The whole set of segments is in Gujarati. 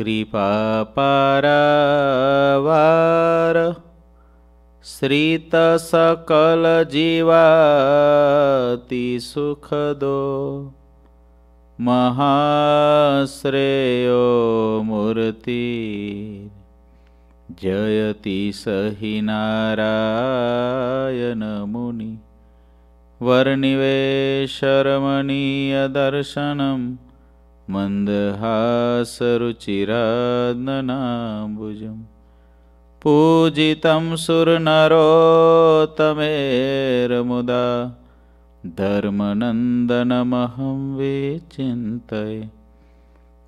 कृपापरवार श्रितसकलजीवातिसुखदो सुखदो महाश्रेयो मूर्ति जयति सहि नारायण मुनि वरनिवेशरमणीय दर्शनम् मन्दहासरुचिराम्बुजं पूजितं सुरनरोत्तमेरमुदा धर्मनन्दनमहं विचिन्तये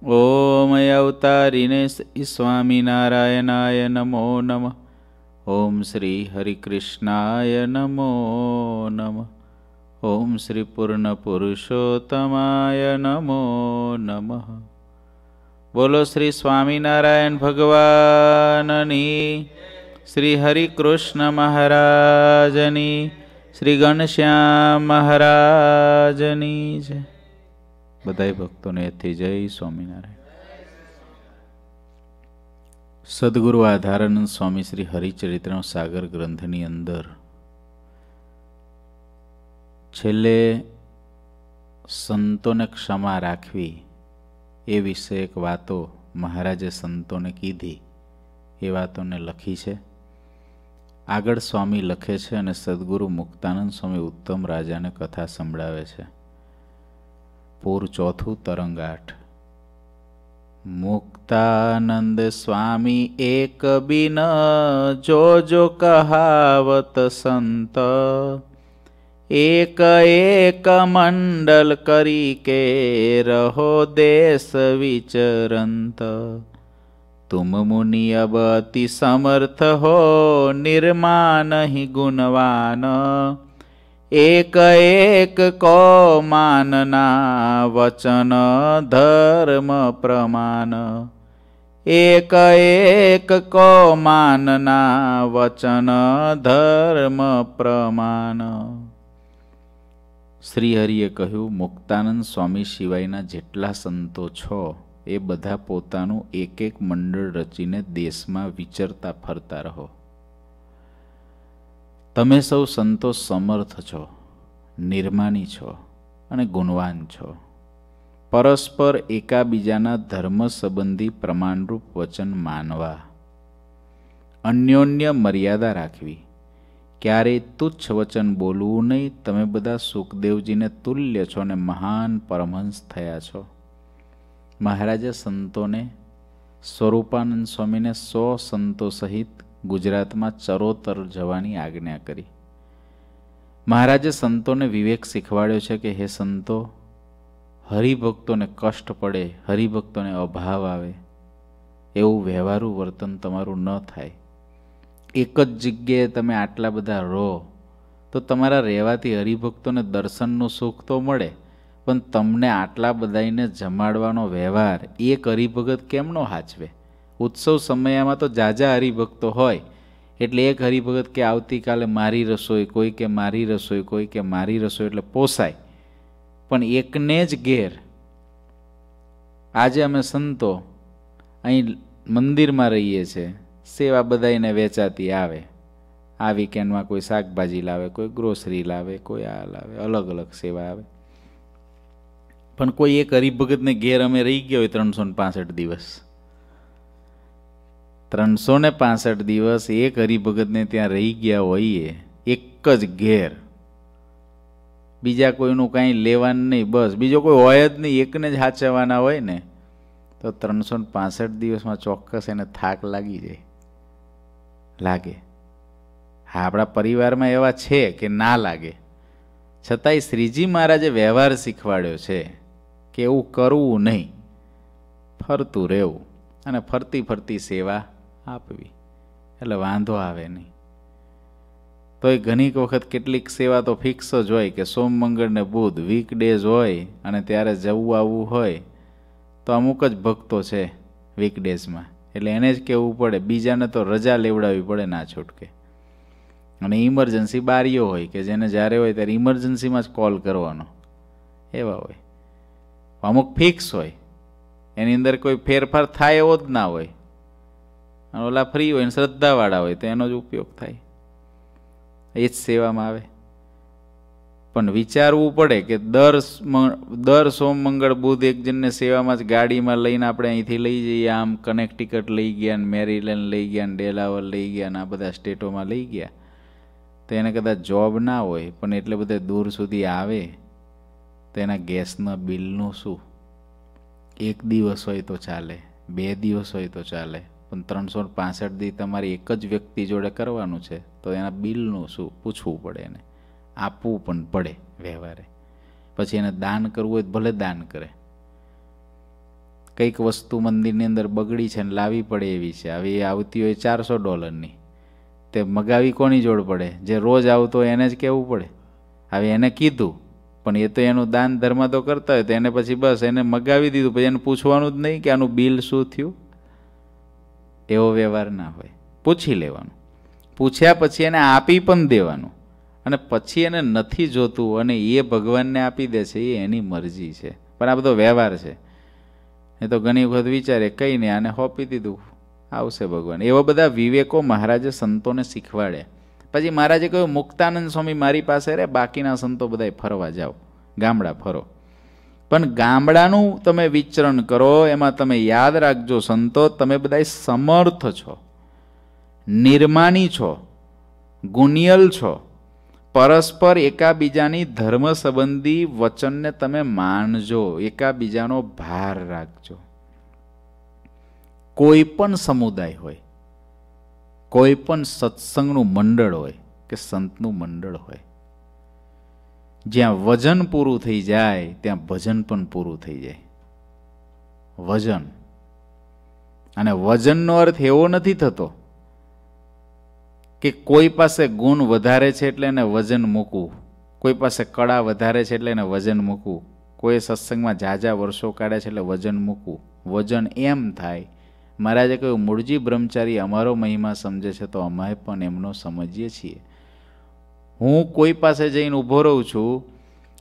ॐ अवतारिणे स्वामिनारायणाय नमो नमः ॐ श्रीहरिकृष्णाय नमो नमः ઓમ શ્રી પૂર્ણ પુરુષોત્તમાય નમો નમઃ બોલો શ્રી સ્વામિનારાયણ ભગવાનની શ્રી હરિકૃષ્ણ મહારાજની શ્રી ઘનશ્યામ મહારાજની જય બધા ભક્તોને એથી જય સ્વામિનારાયણ સદગુરુ આધારાનંદ સ્વામી શ્રી હરિચરિત્ર સાગર ગ્રંથની અંદર છેલ્લે સંતોને ક્ષમા રાખવી એ વિશે એક વાતો મહારાજે સંતોને કીધી એ વાતોને લખી છે આગળ સ્વામી લખે છે અને સદગુરુ મુક્તાનંદ સ્વામી ઉત્તમ રાજાને કથા સંભળાવે છે પૂર ચોથું તરંગ આઠ મુક્તાનંદ સ્વામી એક બિન જોજો કહાવત સંત એક એક મંડલ કરી કે રહો દેશ વિચરંત તુમ મુનિ અબ અતિ સમર્થ હો નિર્માણ હિ ગુણવાન એક એક કો માનના વચન ધર્મ પ્રમાણ એક એક કો માનના વચન ધર્મ પ્રમાણ શ્રીહરિએ કહ્યું મુક્તાનંદ સ્વામી સિવાયના જેટલા સંતો છો એ બધા પોતાનું એક એક મંડળ રચીને દેશમાં વિચરતા ફરતા રહો તમે સૌ સંતો સમર્થ છો નિર્માની છો અને ગુણવાન છો પરસ્પર એકાબીજાના ધર્મ સંબંધી પ્રમાણરૂપ વચન માનવા અન્યોન્ય મર્યાદા રાખવી ક્યારેય તુચ્છ વચન બોલવું નહીં તમે બધા સુખદેવજીને તુલ્ય છો અને મહાન પરમહંસ થયા છો મહારાજે સંતોને સ્વરૂપાનંદ સ્વામીને સો સંતો સહિત ગુજરાતમાં ચરોતર જવાની આજ્ઞા કરી મહારાજે સંતોને વિવેક શીખવાડ્યો છે કે હે સંતો હરિભક્તોને કષ્ટ પડે હરિભક્તોને અભાવ આવે એવું વ્યવહારુ વર્તન તમારું ન થાય એક જ જગ્યાએ તમે આટલા બધા રહો તો તમારા રહેવાથી હરિભક્તોને દર્શનનું સુખ તો મળે પણ તમને આટલા બધાને જમાડવાનો વ્યવહાર એક હરિભગત કેમનો હાચવે ઉત્સવ સમયમાં તો જાજા હરિભક્તો હોય એટલે એક હરિભગત કે આવતીકાલે મારી રસોઈ કોઈ કે મારી રસોઈ કોઈ કે મારી રસોઈ એટલે પોસાય પણ એકને જ ઘેર આજે અમે સંતો અહીં મંદિરમાં રહીએ છીએ સેવા બધાને વેચાતી આવે આ વીકેન્ડમાં કોઈ શાકભાજી લાવે કોઈ ગ્રોસરી લાવે કોઈ આ લાવે અલગ અલગ સેવા આવે પણ કોઈ એક હરિભગતને ઘેર અમે રહી ગયા હોય ત્રણસો ને પાસઠ દિવસ ત્રણસો ને પાસઠ દિવસ એક હરિભગતને ત્યાં રહી ગયા હોઈએ એક જ ઘેર બીજા કોઈનું કાંઈ લેવાનું નહીં બસ બીજો કોઈ હોય જ નહીં એકને જ હાચવવાના હોય ને તો ત્રણસો ને પાસઠ દિવસમાં ચોક્કસ એને થાક લાગી જાય લાગે હા આપણા પરિવારમાં એવા છે કે ના લાગે છતાંય શ્રીજી મહારાજે વ્યવહાર શીખવાડ્યો છે કે એવું કરવું નહીં ફરતું રહેવું અને ફરતી ફરતી સેવા આપવી એટલે વાંધો આવે નહીં તો એ ઘણીક વખત કેટલીક સેવા તો ફિક્સ જ હોય કે સોમ મંગળ ને બુધ વીકડેઝ હોય અને ત્યારે જવું આવવું હોય તો અમુક જ ભક્તો છે વીક ડેઝમાં એટલે એને જ કહેવું પડે બીજાને તો રજા લેવડાવવી પડે ના છૂટકે અને ઇમરજન્સી બારીઓ હોય કે જેને જ્યારે હોય ત્યારે ઇમરજન્સીમાં જ કોલ કરવાનો એવા હોય અમુક ફિક્સ હોય એની અંદર કોઈ ફેરફાર થાય એવો જ ના હોય અને ઓલા ફ્રી હોય ને શ્રદ્ધાવાળા હોય તો એનો જ ઉપયોગ થાય એ જ સેવામાં આવે પણ વિચારવું પડે કે દર દર સોમ મંગળ બુધ એક સેવામાં જ ગાડીમાં લઈને આપણે અહીંથી લઈ જઈએ આમ કનેક્ટિકટ લઈ ગયા ને મેરીલેન્ડ લઈ ગયા ને ડેલાવર લઈ ગયા ને આ બધા સ્ટેટોમાં લઈ ગયા તો એને કદાચ જોબ ના હોય પણ એટલે બધે દૂર સુધી આવે તો એના ગેસના બિલનું શું એક દિવસ હોય તો ચાલે બે દિવસ હોય તો ચાલે પણ ત્રણસો પાસઠ દી તમારી એક જ વ્યક્તિ જોડે કરવાનું છે તો એના બિલનું શું પૂછવું પડે એને આપવું પણ પડે વ્યવહારે પછી એને દાન કરવું હોય તો ભલે દાન કરે કંઈક વસ્તુ મંદિરની અંદર બગડી છે ને લાવી પડે એવી છે આવી આવતી હોય ચારસો ડોલરની તે મગાવી કોની જોડ પડે જે રોજ આવતો હોય એને જ કહેવું પડે હવે એને કીધું પણ એ તો એનું દાન ધર્મ તો કરતા હોય તો એને પછી બસ એને મગાવી દીધું પછી એને પૂછવાનું જ નહીં કે આનું બિલ શું થયું એવો વ્યવહાર ના હોય પૂછી લેવાનું પૂછ્યા પછી એને આપી પણ દેવાનું અને પછી એને નથી જોતું અને એ ભગવાનને આપી દે છે એ એની મરજી છે પણ આ બધો વ્યવહાર છે એ તો ઘણી વખત વિચારે કંઈ નહીં આને હોપી દીધું આવશે ભગવાન એવા બધા વિવેકો મહારાજે સંતોને શીખવાડે પછી મહારાજે કહ્યું મુક્તાનંદ સ્વામી મારી પાસે રહે બાકીના સંતો બધાય ફરવા જાઓ ગામડા ફરો પણ ગામડાનું તમે વિચરણ કરો એમાં તમે યાદ રાખજો સંતો તમે બધા સમર્થ છો નિર્માની છો ગુનિયલ છો પરસ્પર એકાબીજાની ધર્મ સંબંધી વચનને તમે માનજો એકાબીજાનો ભાર રાખજો કોઈ પણ સમુદાય હોય કોઈ પણ સત્સંગનું મંડળ હોય કે સંતનું મંડળ હોય જ્યાં વજન પૂરું થઈ જાય ત્યાં ભજન પણ પૂરું થઈ જાય વજન અને વજનનો અર્થ એવો નથી થતો કે કોઈ પાસે ગુણ વધારે છે એટલે એને વજન મૂકવું કોઈ પાસે કળા વધારે છે એટલે એને વજન મૂકવું કોઈ સત્સંગમાં ઝાઝા વર્ષો કાઢે છે એટલે વજન મૂકવું વજન એમ થાય મહારાજે કહ્યું મૂળજી બ્રહ્મચારી અમારો મહિમા સમજે છે તો અમે પણ એમનો સમજીએ છીએ હું કોઈ પાસે જઈને ઊભો રહું છું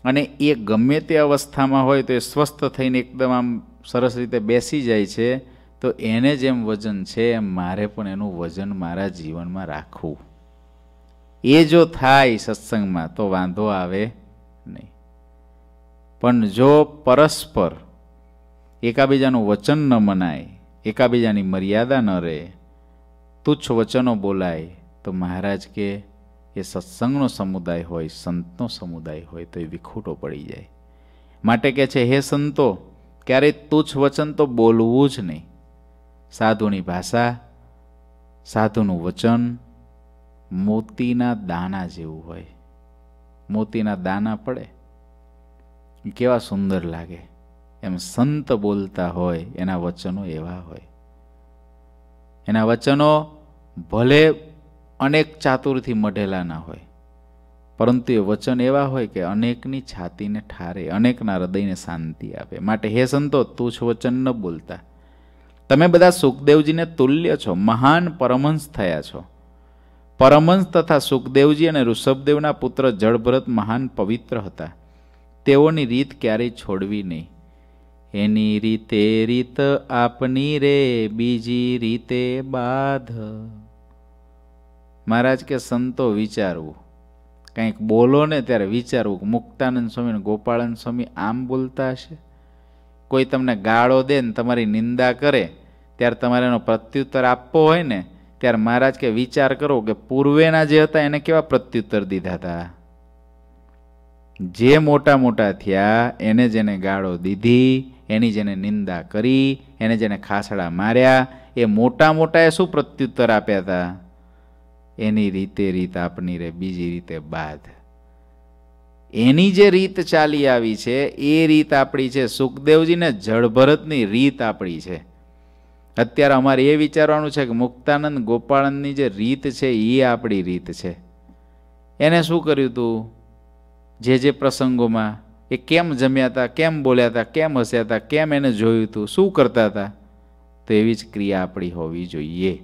અને એ ગમે તે અવસ્થામાં હોય તો એ સ્વસ્થ થઈને એકદમ આમ સરસ રીતે બેસી જાય છે તો એને જેમ વજન છે એમ મારે પણ એનું વજન મારા જીવનમાં રાખવું એ જો થાય સત્સંગમાં તો વાંધો આવે નહીં પણ જો પરસ્પર એકાબીજાનું વચન ન મનાય એકાબીજાની મર્યાદા ન રહે તુચ્છ વચનો બોલાય તો મહારાજ કે એ સત્સંગનો સમુદાય હોય સંતનો સમુદાય હોય તો એ વિખૂટો પડી જાય માટે કે છે હે સંતો ક્યારેય તુચ્છ વચન તો બોલવું જ નહીં સાધુની ભાષા સાધુનું વચન મોતીના દાણા જેવું હોય મોતીના દાણા પડે કેવા સુંદર લાગે એમ સંત બોલતા હોય એના વચનો એવા હોય એના વચનો ભલે અનેક ચાતુરથી મઢેલા ના હોય પરંતુ એ વચન એવા હોય કે અનેકની છાતીને ઠારે અનેકના હૃદયને શાંતિ આપે માટે હે સંતો તુચ્છ વચન ન બોલતા તમે બધા સુખદેવજીને તુલ્ય છો મહાન પરમહંસ થયા છો પરમહંસ તથા સુખદેવજી અને ઋષભદેવના પુત્ર જળભરત મહાન પવિત્ર હતા તેઓની રીત ક્યારેય છોડવી નહીં એની રીતે રીત આપની રે બીજી રીતે બાધ મહારાજ કે સંતો વિચારવું કંઈક બોલો ને ત્યારે વિચારવું કે મુક્તાનંદ સ્વામી અને ગોપાળાનંદ સ્વામી આમ બોલતા હશે કોઈ તમને ગાળો દે ને તમારી નિંદા કરે ત્યારે તમારે એનો પ્રત્યુત્તર આપવો હોય ને ત્યારે મહારાજ કે વિચાર કરો કે પૂર્વેના જે હતા એને કેવા પ્રત્યુત્તર દીધા હતા જે મોટા મોટા થયા એને જેને ગાળો દીધી એની જેને નિંદા કરી એને જેને ખાસડા માર્યા એ મોટા મોટાએ શું પ્રત્યુત્તર આપ્યા હતા એની રીતે રીત આપની રે બીજી રીતે બાદ એની જે રીત ચાલી આવી છે એ રીત આપણી છે સુખદેવજીને જળભરતની રીત આપણી છે અત્યારે અમારે એ વિચારવાનું છે કે મુક્તાનંદ ગોપાળનની જે રીત છે એ આપણી રીત છે એને શું કર્યું હતું જે જે પ્રસંગોમાં એ કેમ જમ્યા હતા કેમ બોલ્યા હતા કેમ હસ્યા હતા કેમ એને જોયું હતું શું કરતા હતા તો એવી જ ક્રિયા આપણી હોવી જોઈએ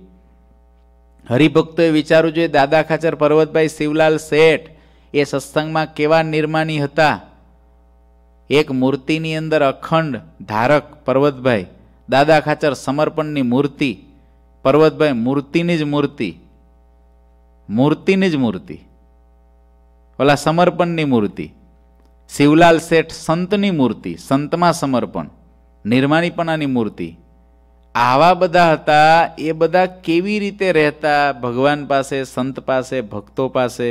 હરિભક્તોએ વિચારવું જોઈએ દાદા ખાચર પર્વતભાઈ શિવલાલ શેઠ એ સત્સંગમાં કેવા નિર્માની હતા એક મૂર્તિની અંદર અખંડ ધારક પર્વતભાઈ દાદા ખાચર સમર્પણની મૂર્તિ પર્વતભાઈ મૂર્તિની જ મૂર્તિ મૂર્તિની જ મૂર્તિ ઓલા સમર્પણની મૂર્તિ શિવલાલ શેઠ સંતની મૂર્તિ સંતમાં સમર્પણ નિર્માણીપણાની મૂર્તિ આવા બધા હતા એ બધા કેવી રીતે રહેતા ભગવાન પાસે સંત પાસે ભક્તો પાસે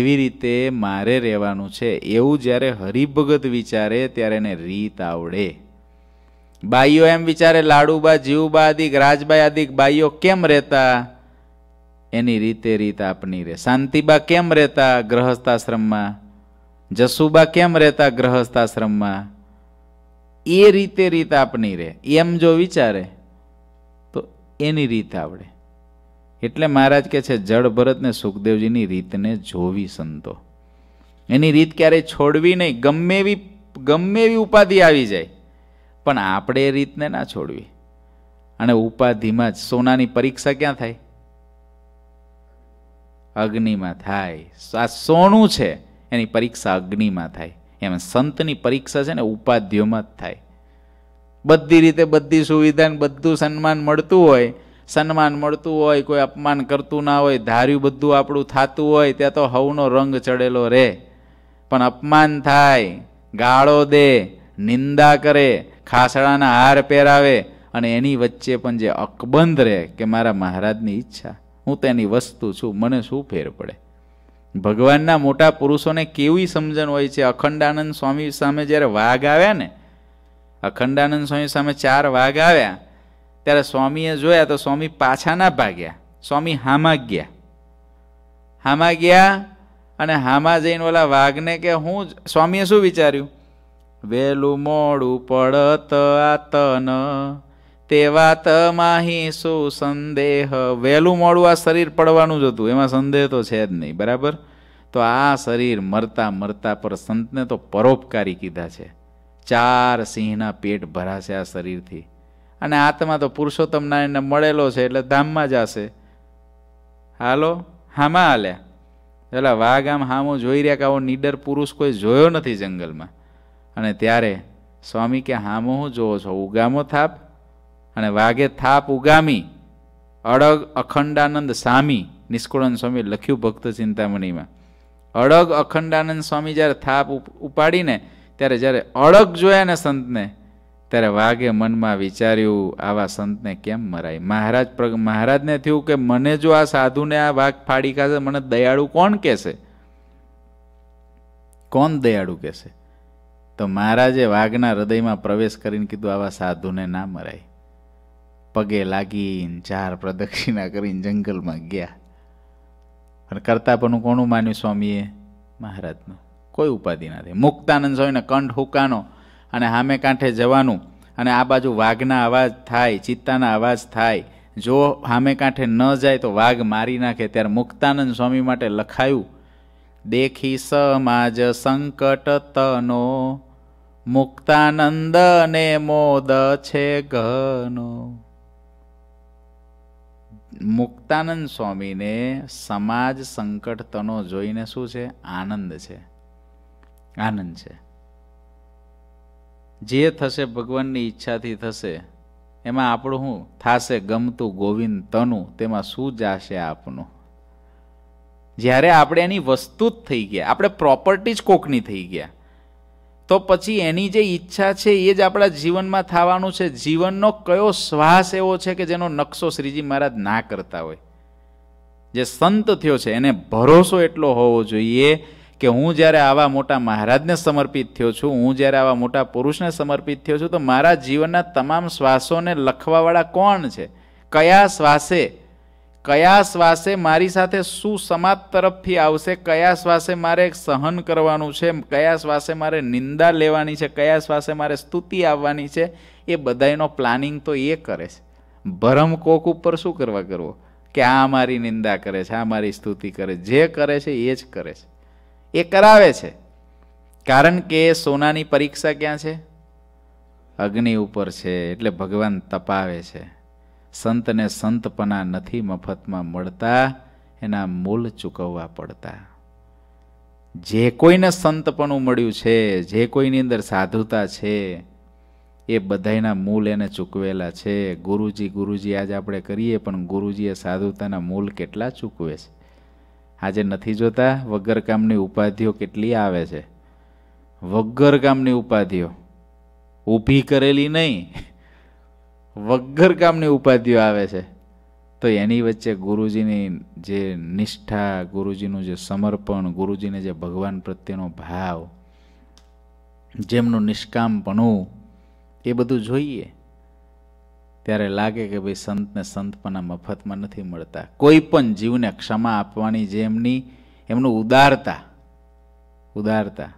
એવી રીતે મારે રહેવાનું છે એવું જ્યારે હરિભગત વિચારે ત્યારે એને રીત આવડે બાઈઓ એમ વિચારે લાડુબા જીવબા આદિક રાજબાઈ આદિક બાઈઓ કેમ રહેતા એની રીતે રીત આપની રહે શાંતિબા કેમ રહેતા ગ્રહસ્થાશ્રમમાં જસુબા કેમ રહેતા ગ્રહસ્થાશ્રમમાં એ રીતે રીત આપની રહે એમ જો વિચારે તો એની રીત આવડે એટલે મહારાજ કે છે જળ ભરતને સુખદેવજીની રીતને જોવી સંતો એની રીત ક્યારેય છોડવી નહીં ગમે એવી ગમે એવી ઉપાધિ આવી જાય પણ આપણે એ રીતને ના છોડવી અને ઉપાધિમાં જ સોનાની પરીક્ષા ક્યાં થાય અગ્નિમાં થાય આ સોનું છે એની પરીક્ષા અગ્નિમાં થાય એમ સંતની પરીક્ષા છે ને ઉપાધિઓમાં જ થાય બધી રીતે બધી સુવિધા બધું સન્માન મળતું હોય સન્માન મળતું હોય કોઈ અપમાન કરતું ના હોય ધાર્યું બધું આપણું થતું હોય ત્યાં તો હવનો રંગ ચડેલો રહે પણ અપમાન થાય ગાળો દે નિંદા કરે ખાસડાના હાર પહેરાવે અને એની વચ્ચે પણ જે અકબંધ રહે કે મારા મહારાજની ઈચ્છા હું તેની વસ્તુ છું મને શું ફેર પડે ભગવાનના મોટા પુરુષોને કેવી સમજણ હોય છે અખંડાનંદ સ્વામી સામે જ્યારે વાઘ આવ્યા ને અખંડાનંદ સ્વામી સામે ચાર વાઘ આવ્યા ત્યારે સ્વામીએ જોયા તો સ્વામી પાછા ના ભાગ્યા સ્વામી હામાં ગયા હામાં ગયા અને હામાં જઈને ઓલા વાઘને કે હું સ્વામીએ શું વિચાર્યું વેલું મોડું પડત આતન તેવા તમાહી શું સંદેહ વહેલું મોડું આ શરીર પડવાનું જ હતું એમાં સંદેહ તો છે જ નહીં બરાબર તો આ શરીર મરતા મરતા પર સંતને તો પરોપકારી કીધા છે ચાર સિંહના પેટ ભરાશે આ શરીરથી અને આત્મા તો પુરુષોત્તમ નારાયણને મળેલો છે એટલે ધામમાં જશે હાલો હામાં હાલ્યા એટલે વાઘ આમ હામો જોઈ રહ્યા કે આવો નીડર પુરુષ કોઈ જોયો નથી જંગલમાં અને ત્યારે સ્વામી કે હામો હું જોવો છો ઉગામો થાપ અને વાઘે થાપ ઉગામી અડગ અખંડાનંદ સ્વામી નિષ્કુળાનંદ સ્વામી લખ્યું ભક્ત ચિંતામણીમાં અડગ અખંડાનંદ સ્વામી જ્યારે થાપ ઉપાડીને ત્યારે જ્યારે અડગ જોયા ને સંતને ત્યારે વાઘે મનમાં વિચાર્યું આવા સંતને કેમ મરાય મહારાજ પ્રગ મહારાજને થયું કે મને જો આ સાધુને આ વાઘ ફાડી ખાશે મને દયાળુ કોણ કહેશે કોણ દયાળુ કહેશે તો મહારાજે વાઘના હૃદયમાં પ્રવેશ કરીને કીધું આવા સાધુને ના મરાય પગે લાગીને ચાર પ્રદક્ષિણા કરીને જંગલમાં ગયા અને કરતાપણું કોનું માન્યું સ્વામીએ મહારાજનું કોઈ ઉપાધિ નથી મુક્તાનંદ સ્વામીને કંઠ હુકાનો અને સામે કાંઠે જવાનું અને આ બાજુ વાઘના અવાજ થાય ચિત્તાના અવાજ થાય જો સામે કાંઠે ન જાય તો વાઘ મારી નાખે ત્યારે મુક્તાનંદ સ્વામી માટે લખાયું દેખી સમાજ સંકટ તનો મુક્તાનંદ ને મોદ છે ઘનો મુક્તાનંદ સ્વામીને સમાજ સંકટ તનો જોઈને શું છે આનંદ છે આનંદ છે જે થશે ભગવાનની ઈચ્છાથી થશે એમાં આપણું શું થાશે ગમતું ગોવિંદ તનું તેમાં શું જાશે આપનું જ્યારે આપણે એની વસ્તુ જ થઈ ગયા આપણે પ્રોપર્ટી જ કોકની થઈ ગયા તો પછી એની જે ઈચ્છા છે એ જ આપણા જીવનમાં થવાનું છે જીવનનો કયો શ્વાસ એવો છે કે જેનો નકશો શ્રીજી મહારાજ ના કરતા હોય જે સંત થયો છે એને ભરોસો એટલો હોવો જોઈએ કે હું જ્યારે આવા મોટા મહારાજને સમર્પિત થયો છું હું જ્યારે આવા મોટા પુરુષને સમર્પિત થયો છું તો મારા જીવનના તમામ શ્વાસોને લખવાવાળા કોણ છે કયા શ્વાસે કયા શ્વાસે મારી સાથે શું સમાજ તરફથી આવશે કયા શ્વાસે મારે સહન કરવાનું છે કયા શ્વાસે મારે નિંદા લેવાની છે કયા શ્વાસે મારે સ્તુતિ આવવાની છે એ બધાનો પ્લાનિંગ તો એ કરે છે ભરમ કોક ઉપર શું કરવા કરવો કે આ મારી નિંદા કરે છે આ મારી સ્તુતિ કરે જે કરે છે એ જ કરે છે એ કરાવે છે કારણ કે સોનાની પરીક્ષા ક્યાં છે અગ્નિ ઉપર છે એટલે ભગવાન તપાવે છે સંતને સંતપના નથી મફતમાં મળતા એના મૂલ ચૂકવવા પડતા જે કોઈને સંતપણું મળ્યું છે જે કોઈની અંદર સાધુતા છે એ બધાના મૂલ એને ચૂકવેલા છે ગુરુજી ગુરુજી આજે આપણે કરીએ પણ ગુરુજીએ સાધુતાના મૂલ કેટલા ચૂકવે છે આજે નથી જોતા વગર કામની ઉપાધિઓ કેટલી આવે છે વગર કામની ઉપાધિઓ ઊભી કરેલી નહીં વગર કામની ઉપાધિઓ આવે છે તો એની વચ્ચે ગુરુજીની જે નિષ્ઠા ગુરુજીનું જે સમર્પણ ગુરુજીને જે ભગવાન પ્રત્યેનો ભાવ જેમનું નિષ્કામપણું એ બધું જોઈએ ત્યારે લાગે કે ભાઈ સંતને સંતપણા મફતમાં નથી મળતા કોઈ પણ જીવને ક્ષમા આપવાની જે એમની એમનું ઉદારતા ઉદારતા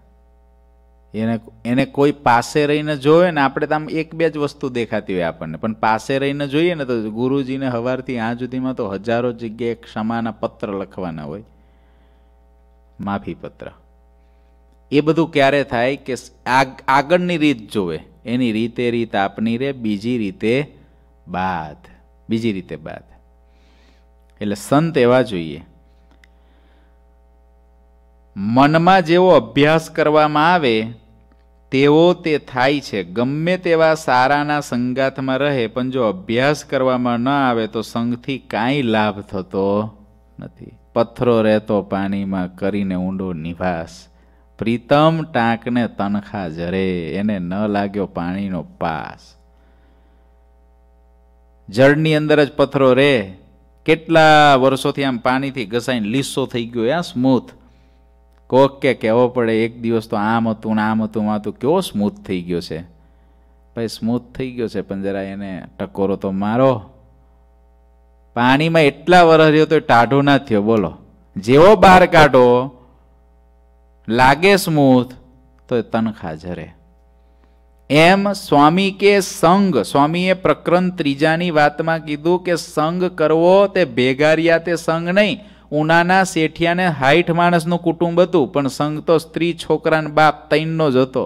એને એને કોઈ પાસે રહીને જોવે ને આપણે તો આમ એક બે જ વસ્તુ દેખાતી હોય આપણને પણ પાસે રહીને જોઈએ ને તો ગુરુજીને હવારથી આ સુધીમાં તો હજારો જગ્યાએ ક્ષમાના પત્ર લખવાના હોય માફી પત્ર એ બધું ક્યારે થાય કે આગળની રીત જોવે એની રીતે રીત આપની રે બીજી રીતે બાદ બીજી રીતે બાદ એટલે સંત એવા જોઈએ મનમાં જેવો અભ્યાસ કરવામાં આવે તેવો તે થાય છે ગમે તેવા સારાના સંગાથમાં રહે પણ જો અભ્યાસ કરવામાં ન આવે તો સંઘથી કાંઈ લાભ થતો નથી પથ્થરો રહેતો પાણીમાં કરીને ઊંડો નિભાસ પ્રીતમ ટાંકને તનખા જરે એને ન લાગ્યો પાણીનો પાસ જળની અંદર જ પથ્થરો રહે કેટલા વર્ષોથી આમ પાણીથી ઘસાઈને લીસો થઈ ગયો આ સ્મૂથ કોક કે કહેવો પડે એક દિવસ તો આમ હતું ને આમ હતું આમ હતું કેવો સ્મૂથ થઈ ગયો છે ભાઈ સ્મૂથ થઈ ગયો છે પણ જરા એને ટકોરો તો મારો પાણીમાં એટલા વરસ રહ્યો તો ટાઢો ના થયો બોલો જેવો બહાર કાઢો લાગે સ્મૂથ તો તન ખાજરે એમ સ્વામી કે સંગ સ્વામીએ પ્રકરણ ત્રીજાની વાતમાં કીધું કે સંગ કરવો તે ભેગારિયા તે સંગ નહીં ઉનાના શેઠિયાને હાઈઠ માણસનું કુટુંબ હતું પણ સંઘ તો સ્ત્રી છોકરાને બાપ તૈનનો જ હતો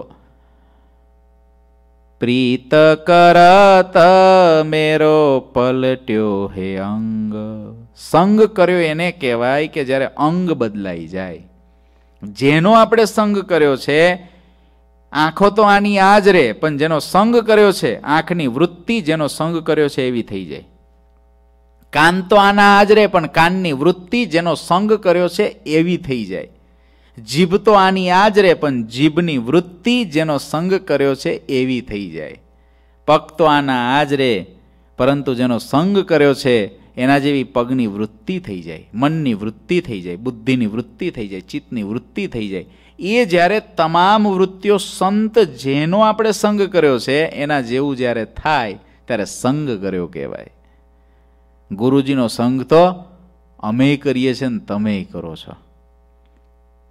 પ્રીત કરત મેરો પલટ્યો હે અંગ સંગ કર્યો એને કહેવાય કે જ્યારે અંગ બદલાઈ જાય જેનો આપણે સંગ કર્યો છે આંખો તો આની આ જ રહે પણ જેનો સંગ કર્યો છે આંખની વૃત્તિ જેનો સંગ કર્યો છે એવી થઈ જાય કાન તો આના આજરે પણ કાનની વૃત્તિ જેનો સંગ કર્યો છે એવી થઈ જાય જીભ તો આની આજરે પણ જીભની વૃત્તિ જેનો સંગ કર્યો છે એવી થઈ જાય પગ તો આના આજરે પરંતુ જેનો સંગ કર્યો છે એના જેવી પગની વૃત્તિ થઈ જાય મનની વૃત્તિ થઈ જાય બુદ્ધિની વૃત્તિ થઈ જાય ચિત્તની વૃત્તિ થઈ જાય એ જ્યારે તમામ વૃત્તિઓ સંત જેનો આપણે સંગ કર્યો છે એના જેવું જ્યારે થાય ત્યારે સંગ કર્યો કહેવાય ગુરુજીનો સંગ તો અમે કરીએ છીએ ને તમે કરો છો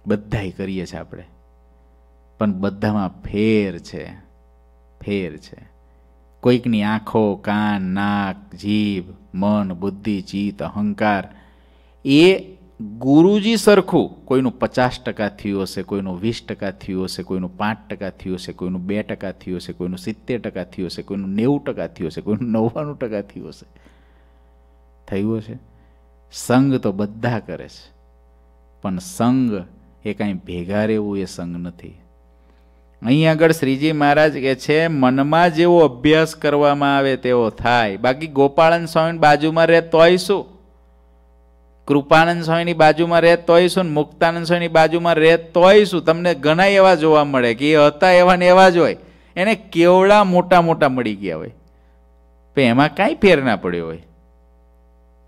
બધાય કરીએ છીએ આપણે પણ બધામાં ફેર છે ફેર છે કોઈકની આંખો કાન નાક જીભ મન બુદ્ધિ ચિત્ત અહંકાર એ ગુરુજી સરખું કોઈનું પચાસ ટકા થયું હશે કોઈનું વીસ ટકા થયું હશે કોઈનું પાંચ ટકા થયું હશે કોઈનું બે ટકા થયું હશે કોઈનું સિત્તેર ટકા થયું હશે કોઈનું નેવું ટકા થયું હશે કોઈનું નવ્વાણું ટકા થયું હશે થયું હશે સંગ તો બધા કરે છે પણ સંગ એ કાંઈ ભેગા રહેવું એ સંગ નથી અહીં આગળ શ્રીજી મહારાજ કે છે મનમાં જેવો અભ્યાસ કરવામાં આવે તેવો થાય બાકી ગોપાળન સ્વામી બાજુમાં રહે તોય શું કૃપાનંદ સ્વામીની બાજુમાં રહે તોય શું મુક્તાનંદ સ્વામીની બાજુમાં રહે તોય શું તમને ઘણા એવા જોવા મળે કે એ હતા એવા ને એવા જ હોય એને કેવડા મોટા મોટા મળી ગયા હોય તો એમાં કાંઈ ફેર ના પડ્યો હોય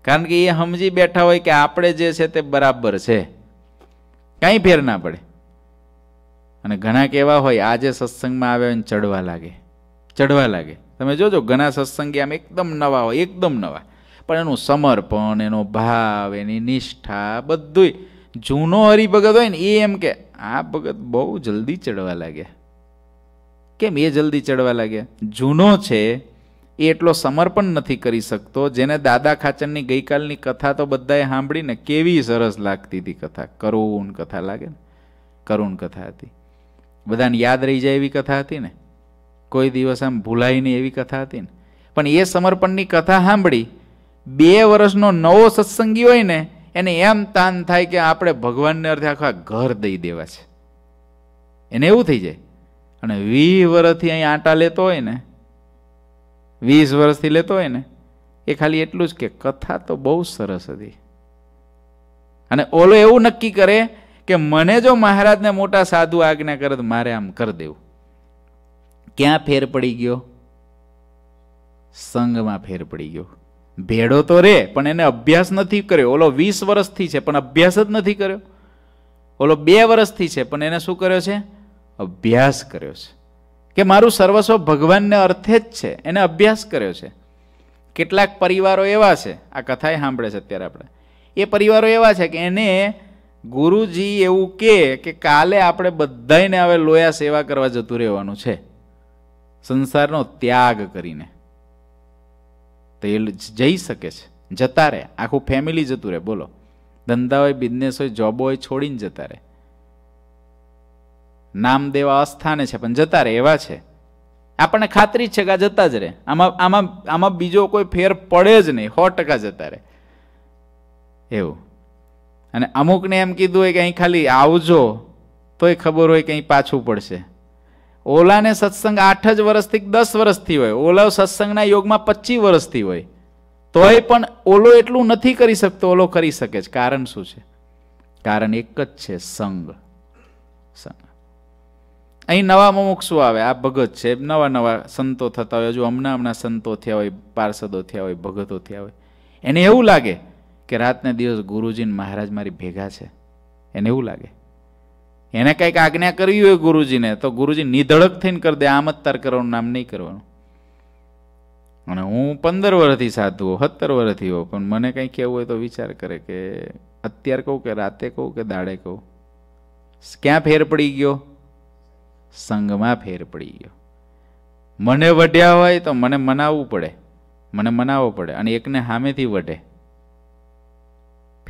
કારણ કે એ સમજી બેઠા હોય કે આપણે જે છે તે બરાબર છે કાંઈ ફેર ના પડે અને ઘણા કેવા હોય આજે સત્સંગમાં આવે અને ચડવા લાગે ચડવા લાગે તમે જોજો ઘણા સત્સંગી આમ એકદમ નવા હોય એકદમ નવા પણ એનું સમર્પણ એનો ભાવ એની નિષ્ઠા બધું જૂનો હરિભગત હોય ને એ એમ કે આ ભગત બહુ જલ્દી ચડવા લાગ્યા કેમ એ જલ્દી ચડવા લાગ્યા જૂનો છે એ એટલો સમર્પણ નથી કરી શકતો જેને દાદા ખાચરની ગઈકાલની કથા તો બધાએ સાંભળીને કેવી સરસ લાગતી હતી કથા કરુણ કથા લાગે ને કરુણ કથા હતી બધાને યાદ રહી જાય એવી કથા હતી ને કોઈ દિવસ આમ ભૂલાય નહીં એવી કથા હતી ને પણ એ સમર્પણની કથા સાંભળી બે વર્ષનો નવો સત્સંગી હોય ને એને એમ તાન થાય કે આપણે ભગવાનને અર્થે આખા ઘર દઈ દેવા છે એને એવું થઈ જાય અને વી વર્ષથી અહીં આંટા લેતો હોય ને વીસ વર્ષથી લેતો હોય ને એ ખાલી એટલું જ કે કથા તો બહુ સરસ હતી અને ઓલો એવું નક્કી કરે કે મને જો મહારાજને મોટા સાધુ આજ્ઞા કરે તો મારે આમ કરી દેવું ક્યાં ફેર પડી ગયો સંઘમાં ફેર પડી ગયો ભેડો તો રે પણ એને અભ્યાસ નથી કર્યો ઓલો વીસ વર્ષથી છે પણ અભ્યાસ જ નથી કર્યો ઓલો બે વર્ષથી છે પણ એને શું કર્યો છે અભ્યાસ કર્યો છે કે મારું સર્વસ્વ ભગવાનને અર્થે જ છે એને અભ્યાસ કર્યો છે કેટલાક પરિવારો એવા છે આ કથા એ સાંભળે છે અત્યારે આપણે એ પરિવારો એવા છે કે એને ગુરુજી એવું કહે કે કાલે આપણે બધાને હવે લોયા સેવા કરવા જતું રહેવાનું છે સંસારનો ત્યાગ કરીને તો એ જઈ શકે છે જતા રહે આખું ફેમિલી જતું રહે બોલો ધંધા હોય બિઝનેસ હોય જોબ હોય છોડીને જતા રહે નામ દેવા અસ્થાને છે પણ જતા રહે એવા છે આપણને ખાતરી છે કે આ જતા જ રહે આમાં આમાં આમાં બીજો કોઈ ફેર પડે જ નહીં સો ટકા જતા રહે એવું અને અમુકને એમ કીધું હોય કે અહીં ખાલી આવજો તોય ખબર હોય કે અહીં પાછું પડશે ઓલાને સત્સંગ આઠ જ વર્ષથી દસ વર્ષથી હોય ઓલા સત્સંગના યોગમાં પચીસ વર્ષથી હોય તોય પણ ઓલો એટલું નથી કરી શકતો ઓલો કરી શકે છે કારણ શું છે કારણ એક જ છે સંગ સંગ અહીં નવા મોક્ષું આવે આ ભગત છે નવા નવા સંતો થતા હોય હજુ હમણાં હમણાં સંતો થયા હોય પાર્ષદો થયા હોય ભગતો થયા હોય એને એવું લાગે કે રાતને દિવસ ગુરુજીને મહારાજ મારી ભેગા છે એને એવું લાગે એને કંઈક આજ્ઞા કરવી હોય ગુરુજીને તો ગુરુજી નિધડક થઈને કરી દે આમ જ કરવાનું નામ નહીં કરવાનું અને હું પંદર વર્ષથી સાધુ સત્તર વર્ષથી હોઉં પણ મને કંઈ કહેવું હોય તો વિચાર કરે કે અત્યારે કહું કે રાતે કહું કે દાડે કહું ક્યાં ફેર પડી ગયો સંગમાં ફેર પડી ગયો મને વઢ્યા હોય તો મને મનાવવું પડે મને મનાવવો પડે અને એકને સામેથી વઢે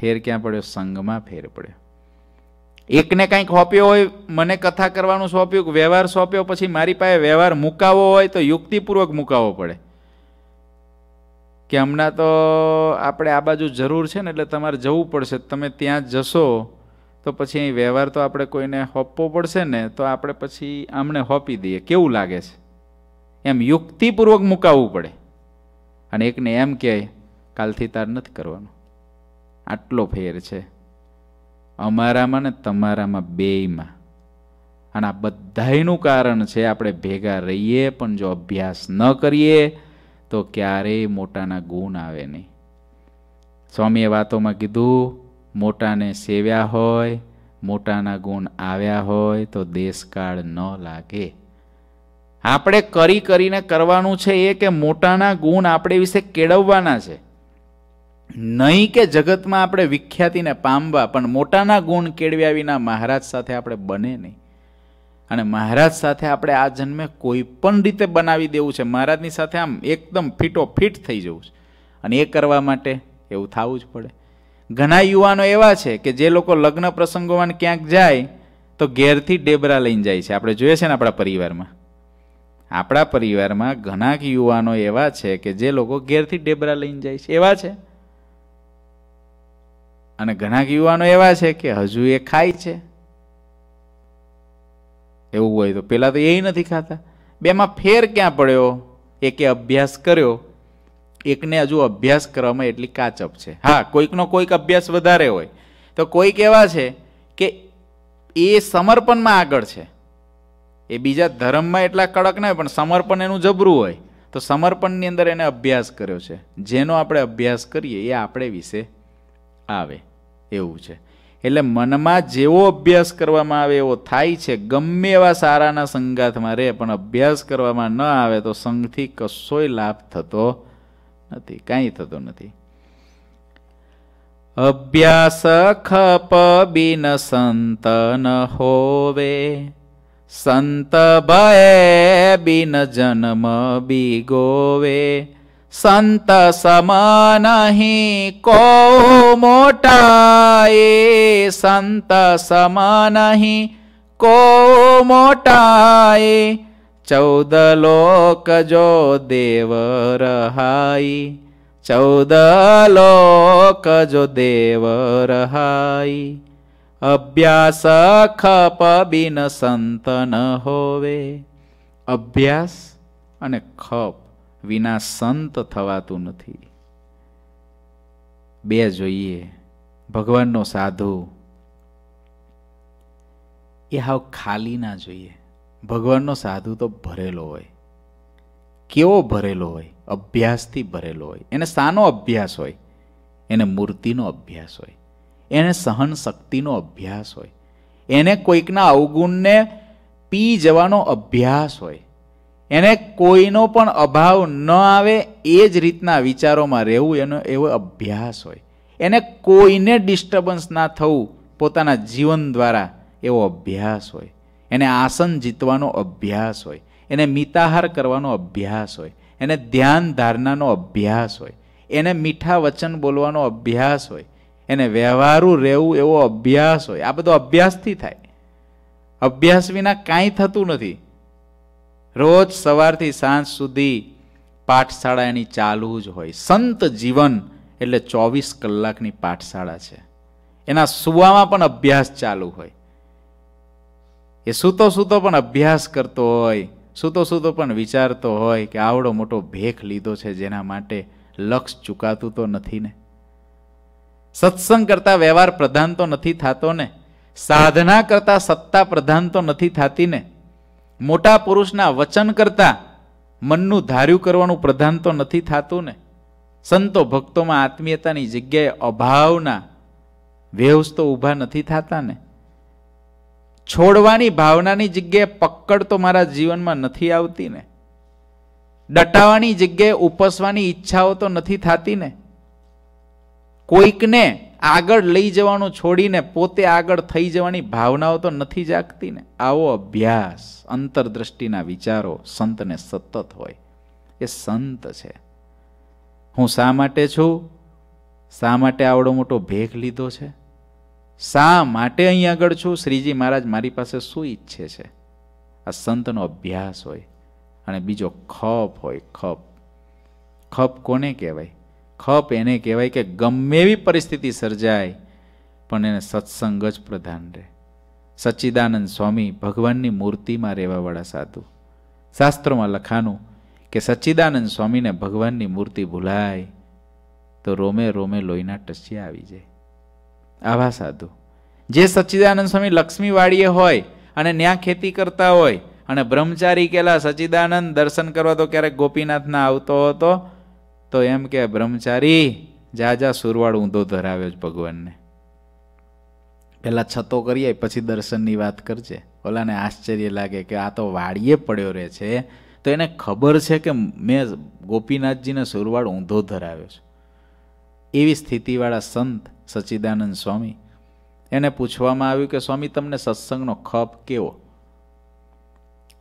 ફેર ક્યાં પડ્યો સંગમાં ફેર પડ્યો એકને કાંઈક સોંપ્યો હોય મને કથા કરવાનું સોંપ્યું કે વ્યવહાર સોંપ્યો પછી મારી પાસે વ્યવહાર મુકાવો હોય તો યુક્તિપૂર્વક મુકાવવો પડે કે હમણાં તો આપણે આ બાજુ જરૂર છે ને એટલે તમારે જવું પડશે તમે ત્યાં જશો તો પછી અહીં વ્યવહાર તો આપણે કોઈને હોપવો પડશે ને તો આપણે પછી આમને હોપી દઈએ કેવું લાગે છે એમ યુક્તિપૂર્વક મુકાવવું પડે અને એકને એમ કહે કાલથી તાર નથી કરવાનો આટલો ફેર છે અમારામાં ને તમારામાં બેયમાં અને આ બધાનું કારણ છે આપણે ભેગા રહીએ પણ જો અભ્યાસ ન કરીએ તો ક્યારેય મોટાના ગુણ આવે નહીં સ્વામીએ વાતોમાં કીધું મોટાને સેવ્યા હોય મોટાના ગુણ આવ્યા હોય તો દેશકાળ ન લાગે આપણે કરી કરીને કરવાનું છે એ કે મોટાના ગુણ આપણે વિશે કેળવવાના છે નહીં કે જગતમાં આપણે વિખ્યાતિને પામવા પણ મોટાના ગુણ કેળવ્યા વિના મહારાજ સાથે આપણે બને નહીં અને મહારાજ સાથે આપણે આ જન્મે કોઈ પણ રીતે બનાવી દેવું છે મહારાજની સાથે આમ એકદમ ફિટો ફિટ થઈ જવું છે અને એ કરવા માટે એવું થવું જ પડે ઘણા યુવાનો એવા છે કે જે લોકો લગ્ન પ્રસંગોમાં ક્યાંક જાય તો ઘેરથી ડેબરા લઈને જાય છે આપણે જોઈએ છે ને આપણા પરિવારમાં આપણા પરિવારમાં ઘણાક યુવાનો એવા છે કે જે લોકો ઘેરથી ડેબરા લઈને જાય છે એવા છે અને ઘણાક યુવાનો એવા છે કે હજુ એ ખાય છે એવું હોય તો પેલા તો એ નથી ખાતા બેમાં ફેર ક્યાં પડ્યો એકે અભ્યાસ કર્યો એકને હજુ અભ્યાસ કરવામાં એટલી કાચપ છે હા કોઈકનો કોઈક અભ્યાસ વધારે હોય તો કોઈક એવા છે કે એ સમર્પણમાં આગળ છે એ બીજા ધર્મમાં એટલા કડક ના હોય પણ સમર્પણ એનું જબરું હોય તો સમર્પણની અંદર એને અભ્યાસ કર્યો છે જેનો આપણે અભ્યાસ કરીએ એ આપણે વિશે આવે એવું છે એટલે મનમાં જેવો અભ્યાસ કરવામાં આવે એવો થાય છે ગમે એવા સારાના સંગાથમાં રહે પણ અભ્યાસ કરવામાં ન આવે તો સંઘથી કશોય લાભ થતો નથી કાંઈ થતું નથી અભ્યાસ ખપ બિન સંતન હોવે સંત ભય બિન જન્મ બી ગોવે સંત સમાન કો કૌ એ સંત સમાન કો કૌ એ ચૌદ લોક જો દેવ રહાઈ ચૌદ લોક જો દેવ રહાઈ અભ્યાસ ખપ બિન સંતન હોવે અભ્યાસ અને ખપ વિના સંત થવાતું નથી બે જોઈએ ભગવાનનો સાધુ એ હાવ ખાલી ના જોઈએ ભગવાનનો સાધુ તો ભરેલો હોય કેવો ભરેલો હોય અભ્યાસથી ભરેલો હોય એને શાનો અભ્યાસ હોય એને મૂર્તિનો અભ્યાસ હોય એને સહન શક્તિનો અભ્યાસ હોય એને કોઈકના અવગુણને પી જવાનો અભ્યાસ હોય એને કોઈનો પણ અભાવ ન આવે એ જ રીતના વિચારોમાં રહેવું એનો એવો અભ્યાસ હોય એને કોઈને ડિસ્ટર્બન્સ ના થવું પોતાના જીવન દ્વારા એવો અભ્યાસ હોય એને આસન જીતવાનો અભ્યાસ હોય એને મિતાહાર કરવાનો અભ્યાસ હોય એને ધ્યાન ધારણાનો અભ્યાસ હોય એને મીઠા વચન બોલવાનો અભ્યાસ હોય એને વ્યવહારું રહેવું એવો અભ્યાસ હોય આ બધો અભ્યાસથી થાય અભ્યાસ વિના કાંઈ થતું નથી રોજ સવારથી સાંજ સુધી પાઠશાળા એની ચાલુ જ હોય સંત જીવન એટલે ચોવીસ કલાકની પાઠશાળા છે એના સુવામાં પણ અભ્યાસ ચાલુ હોય એ સૂતો સૂતો પણ અભ્યાસ કરતો હોય સૂતો સૂતો પણ વિચારતો હોય કે આવડો મોટો ભેખ લીધો છે જેના માટે લક્ષ ચૂકાતું તો નથી ને સત્સંગ કરતાં વ્યવહાર પ્રધાન તો નથી થતો ને સાધના કરતાં સત્તા પ્રધાન તો નથી થતી ને મોટા પુરુષના વચન કરતાં મનનું ધાર્યું કરવાનું પ્રધાન તો નથી થતું ને સંતો ભક્તોમાં આત્મીયતાની જગ્યાએ અભાવના વેવ્સ તો ઊભા નથી થતા ને છોડવાની ભાવનાની જગ્યાએ પકડ તો મારા જીવનમાં નથી આવતી ને ડટાવાની જગ્યાએ ઉપસવાની ઈચ્છાઓ તો નથી થતી ને કોઈકને આગળ લઈ જવાનું છોડીને પોતે આગળ થઈ જવાની ભાવનાઓ તો નથી જાગતી ને આવો અભ્યાસ અંતરદ્રષ્ટિના વિચારો સંતને સતત હોય એ સંત છે હું શા માટે છું શા માટે આવડો મોટો ભેગ લીધો છે શા માટે અહીં આગળ છું શ્રીજી મહારાજ મારી પાસે શું ઈચ્છે છે આ સંતનો અભ્યાસ હોય અને બીજો ખપ હોય ખપ ખપ કોને કહેવાય ખપ એને કહેવાય કે ગમે એવી પરિસ્થિતિ સર્જાય પણ એને સત્સંગ જ પ્રધાન રહે સચ્ચિદાનંદ સ્વામી ભગવાનની મૂર્તિમાં રહેવાવાળા સાધુ શાસ્ત્રોમાં લખાનું કે સચ્ચિદાનંદ સ્વામીને ભગવાનની મૂર્તિ ભૂલાય તો રોમે રોમે લોહીના ટસિયા આવી જાય આભા સાધુ જે સચ્ચિદાનંદ સ્વામી લક્ષ્મીવાડીએ હોય અને ન્યા ખેતી કરતા હોય અને બ્રહ્મચારી કેલા સચ્ચિદાનંદ દર્શન કરવા તો ક્યારેક ગોપીનાથના આવતો હતો તો એમ કે બ્રહ્મચારી જા જા સુરવાળ ઊંધો ધરાવ્યો જ ભગવાનને પહેલાં છતો કરીએ પછી દર્શનની વાત કરજે ઓલાને આશ્ચર્ય લાગે કે આ તો વાડીએ પડ્યો રહે છે તો એને ખબર છે કે મેં ગોપીનાથજીને સુરવાળ ઊંધો ધરાવ્યો છે એવી સ્થિતિવાળા સંત સચ્ચિદાનંદ સ્વામી એને પૂછવામાં આવ્યું કે સ્વામી તમને સત્સંગનો ખપ કેવો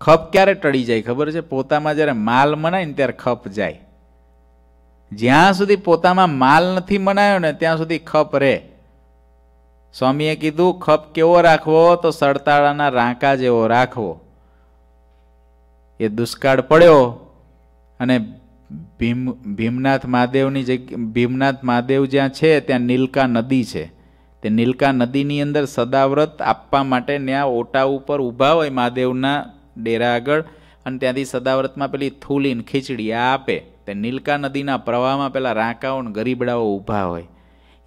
ખપ ક્યારે ટળી જાય ખબર છે પોતામાં જ્યારે માલ મનાય ને ત્યારે ખપ જાય જ્યાં સુધી પોતામાં માલ નથી મનાયો ને ત્યાં સુધી ખપ રહે સ્વામીએ કીધું ખપ કેવો રાખવો તો સડતાળાના રાંકા જેવો રાખવો એ દુષ્કાળ પડ્યો અને ભીમ ભીમનાથ મહાદેવની જગ્યા ભીમનાથ મહાદેવ જ્યાં છે ત્યાં નીલકા નદી છે તે નીલકા નદીની અંદર સદાવ્રત આપવા માટે ત્યાં ઓટા ઉપર ઊભા હોય મહાદેવના ડેરા આગળ અને ત્યાંથી સદાવ્રતમાં પેલી થૂલીન ખીચડી આ આપે તે નીલકા નદીના પ્રવાહમાં પેલા રાંકાઓ ને ગરીબડાઓ ઊભા હોય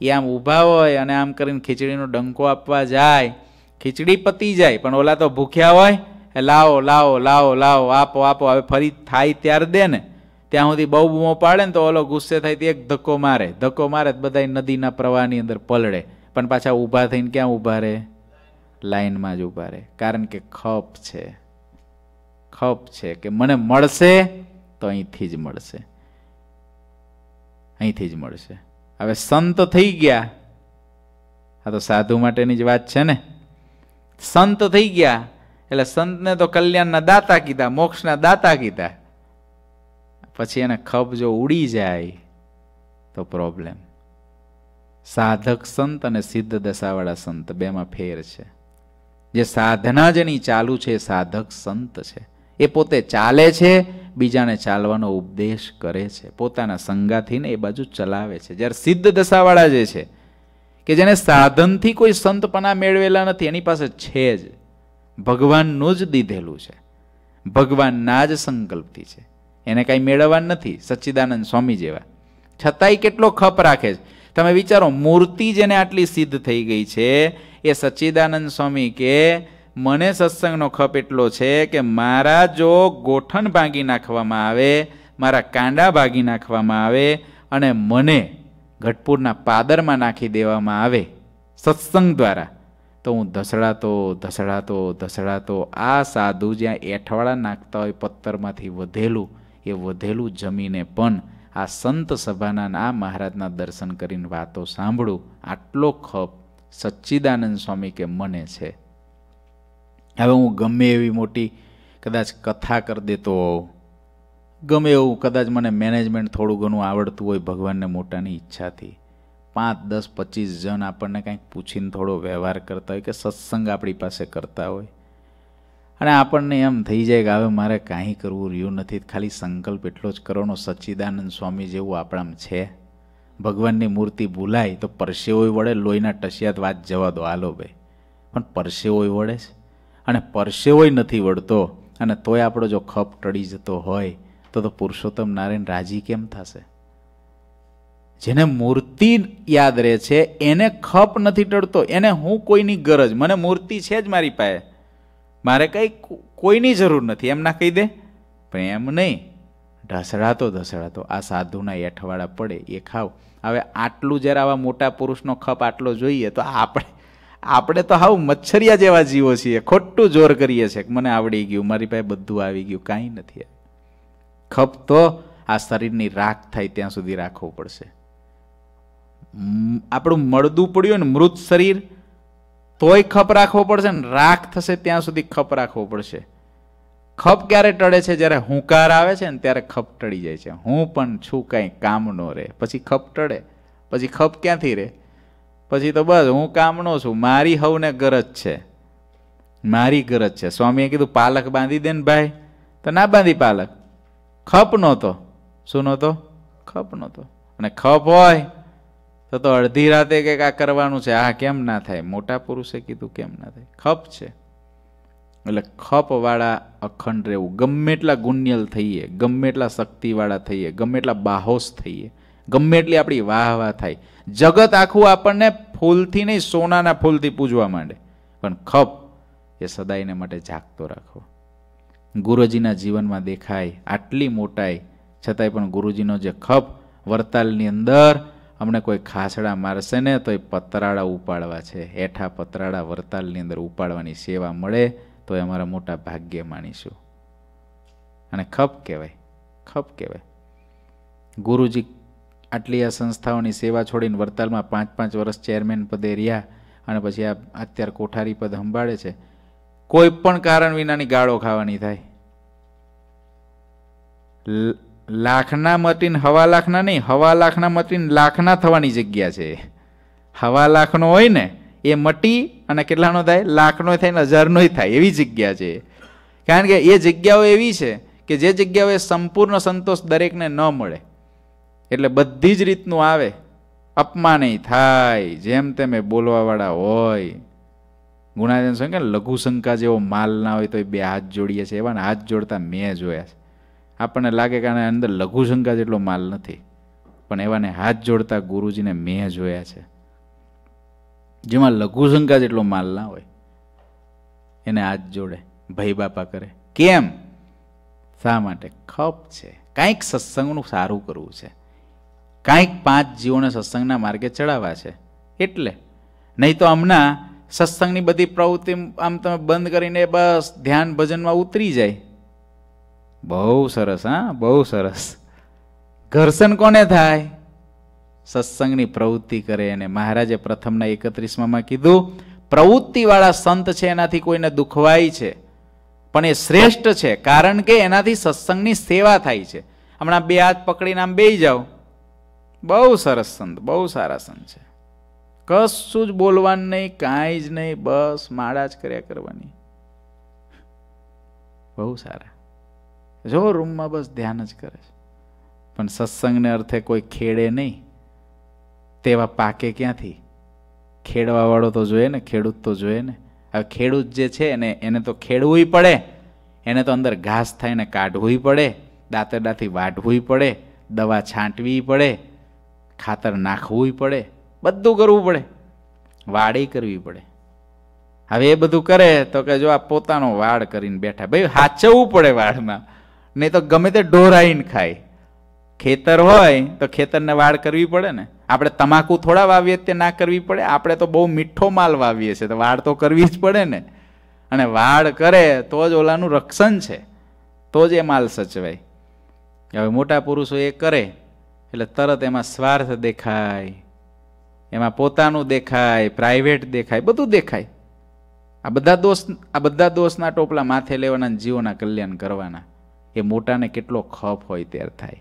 એ આમ ઊભા હોય અને આમ કરીને ખીચડીનો ડંકો આપવા જાય ખીચડી પતી જાય પણ ઓલા તો ભૂખ્યા હોય લાવો લાવો લાવો લાવો આપો આપો હવે ફરી થાય ત્યારે દે ને ત્યાં સુધી બહુ બૂમો પાડે ને તો ઓલો ગુસ્સે થાય તે એક ધક્કો મારે ધક્કો મારે તો બધા નદીના પ્રવાહની અંદર પલળે પણ પાછા ઊભા થઈને ક્યાં ઊભા રહે લાઈનમાં જ ઊભા રહે કારણ કે ખપ છે ખપ છે કે મને મળશે તો અહીંથી જ મળશે અહીંથી જ મળશે હવે સંત થઈ ગયા આ તો સાધુ માટેની જ વાત છે ને સંત થઈ ગયા એટલે સંતને તો કલ્યાણના દાતા કીધા મોક્ષના દાતા કીધા પછી એને ખપ જો ઉડી જાય તો પ્રોબ્લેમ સાધક સંત અને સિદ્ધ દશાવાળા સંત બેમાં ફેર છે જે સાધના જેની ચાલુ છે એ સાધક સંત છે એ પોતે ચાલે છે બીજાને ચાલવાનો ઉપદેશ કરે છે પોતાના સંગાથીને એ બાજુ ચલાવે છે જ્યારે સિદ્ધ દશાવાળા જે છે કે જેને સાધનથી કોઈ સંતપના મેળવેલા નથી એની પાસે છે જ ભગવાનનું જ દીધેલું છે ભગવાનના જ સંકલ્પથી છે એને કાંઈ મેળવવા નથી સચ્ચિદાનંદ સ્વામી જેવા છતાંય કેટલો ખપ રાખે છે તમે વિચારો મૂર્તિ જેને આટલી સિદ્ધ થઈ ગઈ છે એ સચ્ચિદાનંદ સ્વામી કે મને સત્સંગનો ખપ એટલો છે કે મારા જો ગોઠણ ભાંગી નાખવામાં આવે મારા કાંડા ભાગી નાખવામાં આવે અને મને ઘટપુરના પાદરમાં નાખી દેવામાં આવે સત્સંગ દ્વારા તો હું ધસડાતો ધસડાતો ધસડાતો આ સાધુ જ્યાં એઠવાડા નાખતા હોય પથ્થરમાંથી વધેલું એ વધેલું જમીને પણ આ સંત સભાના આ મહારાજના દર્શન કરીને વાતો સાંભળું આટલો ખપ સચ્ચિદાનંદ સ્વામી કે મને છે હવે હું ગમે એવી મોટી કદાચ કથા કરી દેતો હોઉં ગમે એવું કદાચ મને મેનેજમેન્ટ થોડું ઘણું આવડતું હોય ભગવાનને મોટાની ઈચ્છાથી પાંચ દસ પચીસ જણ આપણને કાંઈક પૂછીને થોડો વ્યવહાર કરતા હોય કે સત્સંગ આપણી પાસે કરતા હોય અને આપણને એમ થઈ જાય કે હવે મારે કાંઈ કરવું રહ્યું નથી ખાલી સંકલ્પ એટલો જ કરવાનો સચ્ચિદાનંદ સ્વામી જેવું આપણામાં છે ભગવાનની મૂર્તિ ભૂલાય તો પરસેવોય વળે લોહીના ટસિયાત વાત જવા દો આલો ભાઈ પણ પરસેવોય વળે છે અને પરસેવોય નથી વળતો અને તોય આપણો જો ખપ ટળી જતો હોય તો તો પુરુષોત્તમ નારાયણ રાજી કેમ થશે જેને મૂર્તિ યાદ રહે છે એને ખપ નથી ટળતો એને હું કોઈની ગરજ મને મૂર્તિ છે જ મારી પાસે મારે કંઈ કોઈની જરૂર નથી એમ ના કહી દે પણ એમ નહીં ઢસડાતો ઢસડાતો આ સાધુના એઠવાડા પડે એ ખાવ હવે આટલું જ્યારે આવા મોટા પુરુષનો ખપ આટલો જોઈએ તો આપણે આપણે તો હાવ મચ્છરિયા જેવા જીવો છીએ ખોટું જોર કરીએ છીએ મને આવડી ગયું મારી પાસે બધું આવી ગયું કાંઈ નથી ખપ તો આ શરીરની રાખ થાય ત્યાં સુધી રાખવું પડશે આપણું મળદું પડ્યું ને મૃત શરીર તોય ખપ રાખવો પડશે ને રાખ થશે ત્યાં સુધી ખપ રાખવો પડશે ખપ ક્યારે ટળે છે જ્યારે હુંકાર આવે છે ને ત્યારે ખપ ટળી જાય છે હું પણ છું કાંઈ કામનો રહે પછી ખપ ટળે પછી ખપ ક્યાંથી રહે પછી તો બસ હું કામનો છું મારી હવને ગરજ છે મારી ગરજ છે સ્વામીએ કીધું પાલક બાંધી દે ને ભાઈ તો ના બાંધી પાલક ખપ નહોતો શું નહોતો ખપ નહોતો અને ખપ હોય તો તો અડધી રાતે કંઈક આ કરવાનું છે આ કેમ ના થાય મોટા પુરુષે કીધું કેમ ના થાય ખપ છે એટલે ખપવાળા અખંડ રહેવું ગમે એટલા ગુન્યલ થઈએ ગમે એટલા શક્તિવાળા થઈએ ગમે એટલા બાહોશ થઈએ ગમે એટલી આપણી વાહ વાહ થાય જગત આખું આપણને ફૂલથી નહીં સોનાના ફૂલથી પૂજવા માંડે પણ ખપ એ સદાયને માટે જાગતો રાખો ગુરુજીના જીવનમાં દેખાય આટલી મોટાઈ છતાંય પણ ગુરુજીનો જે ખપ વરતાલની અંદર અમને કોઈ ખાસડા મારશે ને તો એ પતરાળા ઉપાડવા છે હેઠા પતરાળા વરતાલની અંદર ઉપાડવાની સેવા મળે તો એ અમારા મોટા ભાગ્ય માણીશું અને ખપ કહેવાય ખપ કહેવાય ગુરુજી આટલી આ સંસ્થાઓની સેવા છોડીને વરતાલમાં પાંચ પાંચ વર્ષ ચેરમેન પદે રહ્યા અને પછી આ અત્યારે કોઠારી પદ સંભાળે છે કોઈ પણ કારણ વિનાની ગાળો ખાવાની થાય લાખના મતીન હવા લાખના નહીં હવા લાખના મતીન લાખના થવાની જગ્યા છે હવા લાખનો હોય ને એ મટી અને કેટલાનો થાય લાખનો થાય ને હજારનોય થાય એવી જગ્યા છે કારણ કે એ જગ્યાઓ એવી છે કે જે જગ્યાઓએ સંપૂર્ણ સંતોષ દરેકને ન મળે એટલે બધી જ રીતનું આવે અપમાન થાય જેમ તેમ બોલવાવાળા હોય ગુણાજન શું કે લઘુશંકા જેવો માલ ના હોય તો એ બે હાથ જોડીએ છે એવા હાથ જોડતા મેં જોયા છે આપણને લાગે કે આને અંદર લઘુશંકા જેટલો માલ નથી પણ એવાને હાથ જોડતા ગુરુજીને મેં જોયા છે જેમાં લઘુશંકા જેટલો માલ ના હોય એને હાથ જોડે ભાઈ બાપા કરે કેમ શા માટે ખપ છે કાંઈક સત્સંગનું સારું કરવું છે કાંઈક પાંચ જીવોને સત્સંગના માર્ગે ચડાવવા છે એટલે નહીં તો હમણાં સત્સંગની બધી પ્રવૃત્તિ આમ તમે બંધ કરીને બસ ધ્યાન ભજનમાં ઉતરી જાય બહુ સરસ હા બહુ સરસ ઘર્ષણ કોને થાય સત્સંગની પ્રવૃત્તિ કરે અને મહારાજે પ્રથમના એકત્રીસમાં કીધું પ્રવૃત્તિવાળા સંત છે એનાથી કોઈને દુખવાય છે પણ એ શ્રેષ્ઠ છે કારણ કે એનાથી સત્સંગની સેવા થાય છે હમણાં બે હાથ પકડીને આમ બેસી જાઓ બહુ સરસ સંત બહુ સારા સંત છે કશું જ બોલવાનું નહીં કાંઈ જ નહીં બસ માળા જ કર્યા કરવાની બહુ સારા જો રૂમમાં બસ ધ્યાન જ કરે છે પણ સત્સંગને અર્થે કોઈ ખેડે નહીં તેવા પાકે ક્યાંથી ખેડવાવાળો તો જોઈએ ને ખેડૂત તો જોઈએ ને હવે ખેડૂત જે છે ને એને તો ખેડવુંય પડે એને તો અંદર ઘાસ થઈને કાઢવુંય પડે દાંતરડાથી વાઢવું પડે દવા છાંટવી પડે ખાતર નાખવુંય પડે બધું કરવું પડે વાડી કરવી પડે હવે એ બધું કરે તો કે જો આ પોતાનો વાડ કરીને બેઠા ભાઈ સાચવવું પડે વાડમાં નહીં તો ગમે તે ઢોરાઈને ખાય ખેતર હોય તો ખેતરને વાળ કરવી પડે ને આપણે તમાકુ થોડા વાવીએ તે ના કરવી પડે આપણે તો બહુ મીઠો માલ વાવીએ છીએ તો વાળ તો કરવી જ પડે ને અને વાળ કરે તો જ ઓલાનું રક્ષણ છે તો જ એ માલ સચવાય હવે મોટા પુરુષો એ કરે એટલે તરત એમાં સ્વાર્થ દેખાય એમાં પોતાનું દેખાય પ્રાઇવેટ દેખાય બધું દેખાય આ બધા દોષ આ બધા દોષના ટોપલા માથે લેવાના જીવોના કલ્યાણ કરવાના એ મોટાને કેટલો ખપ હોય ત્યારે થાય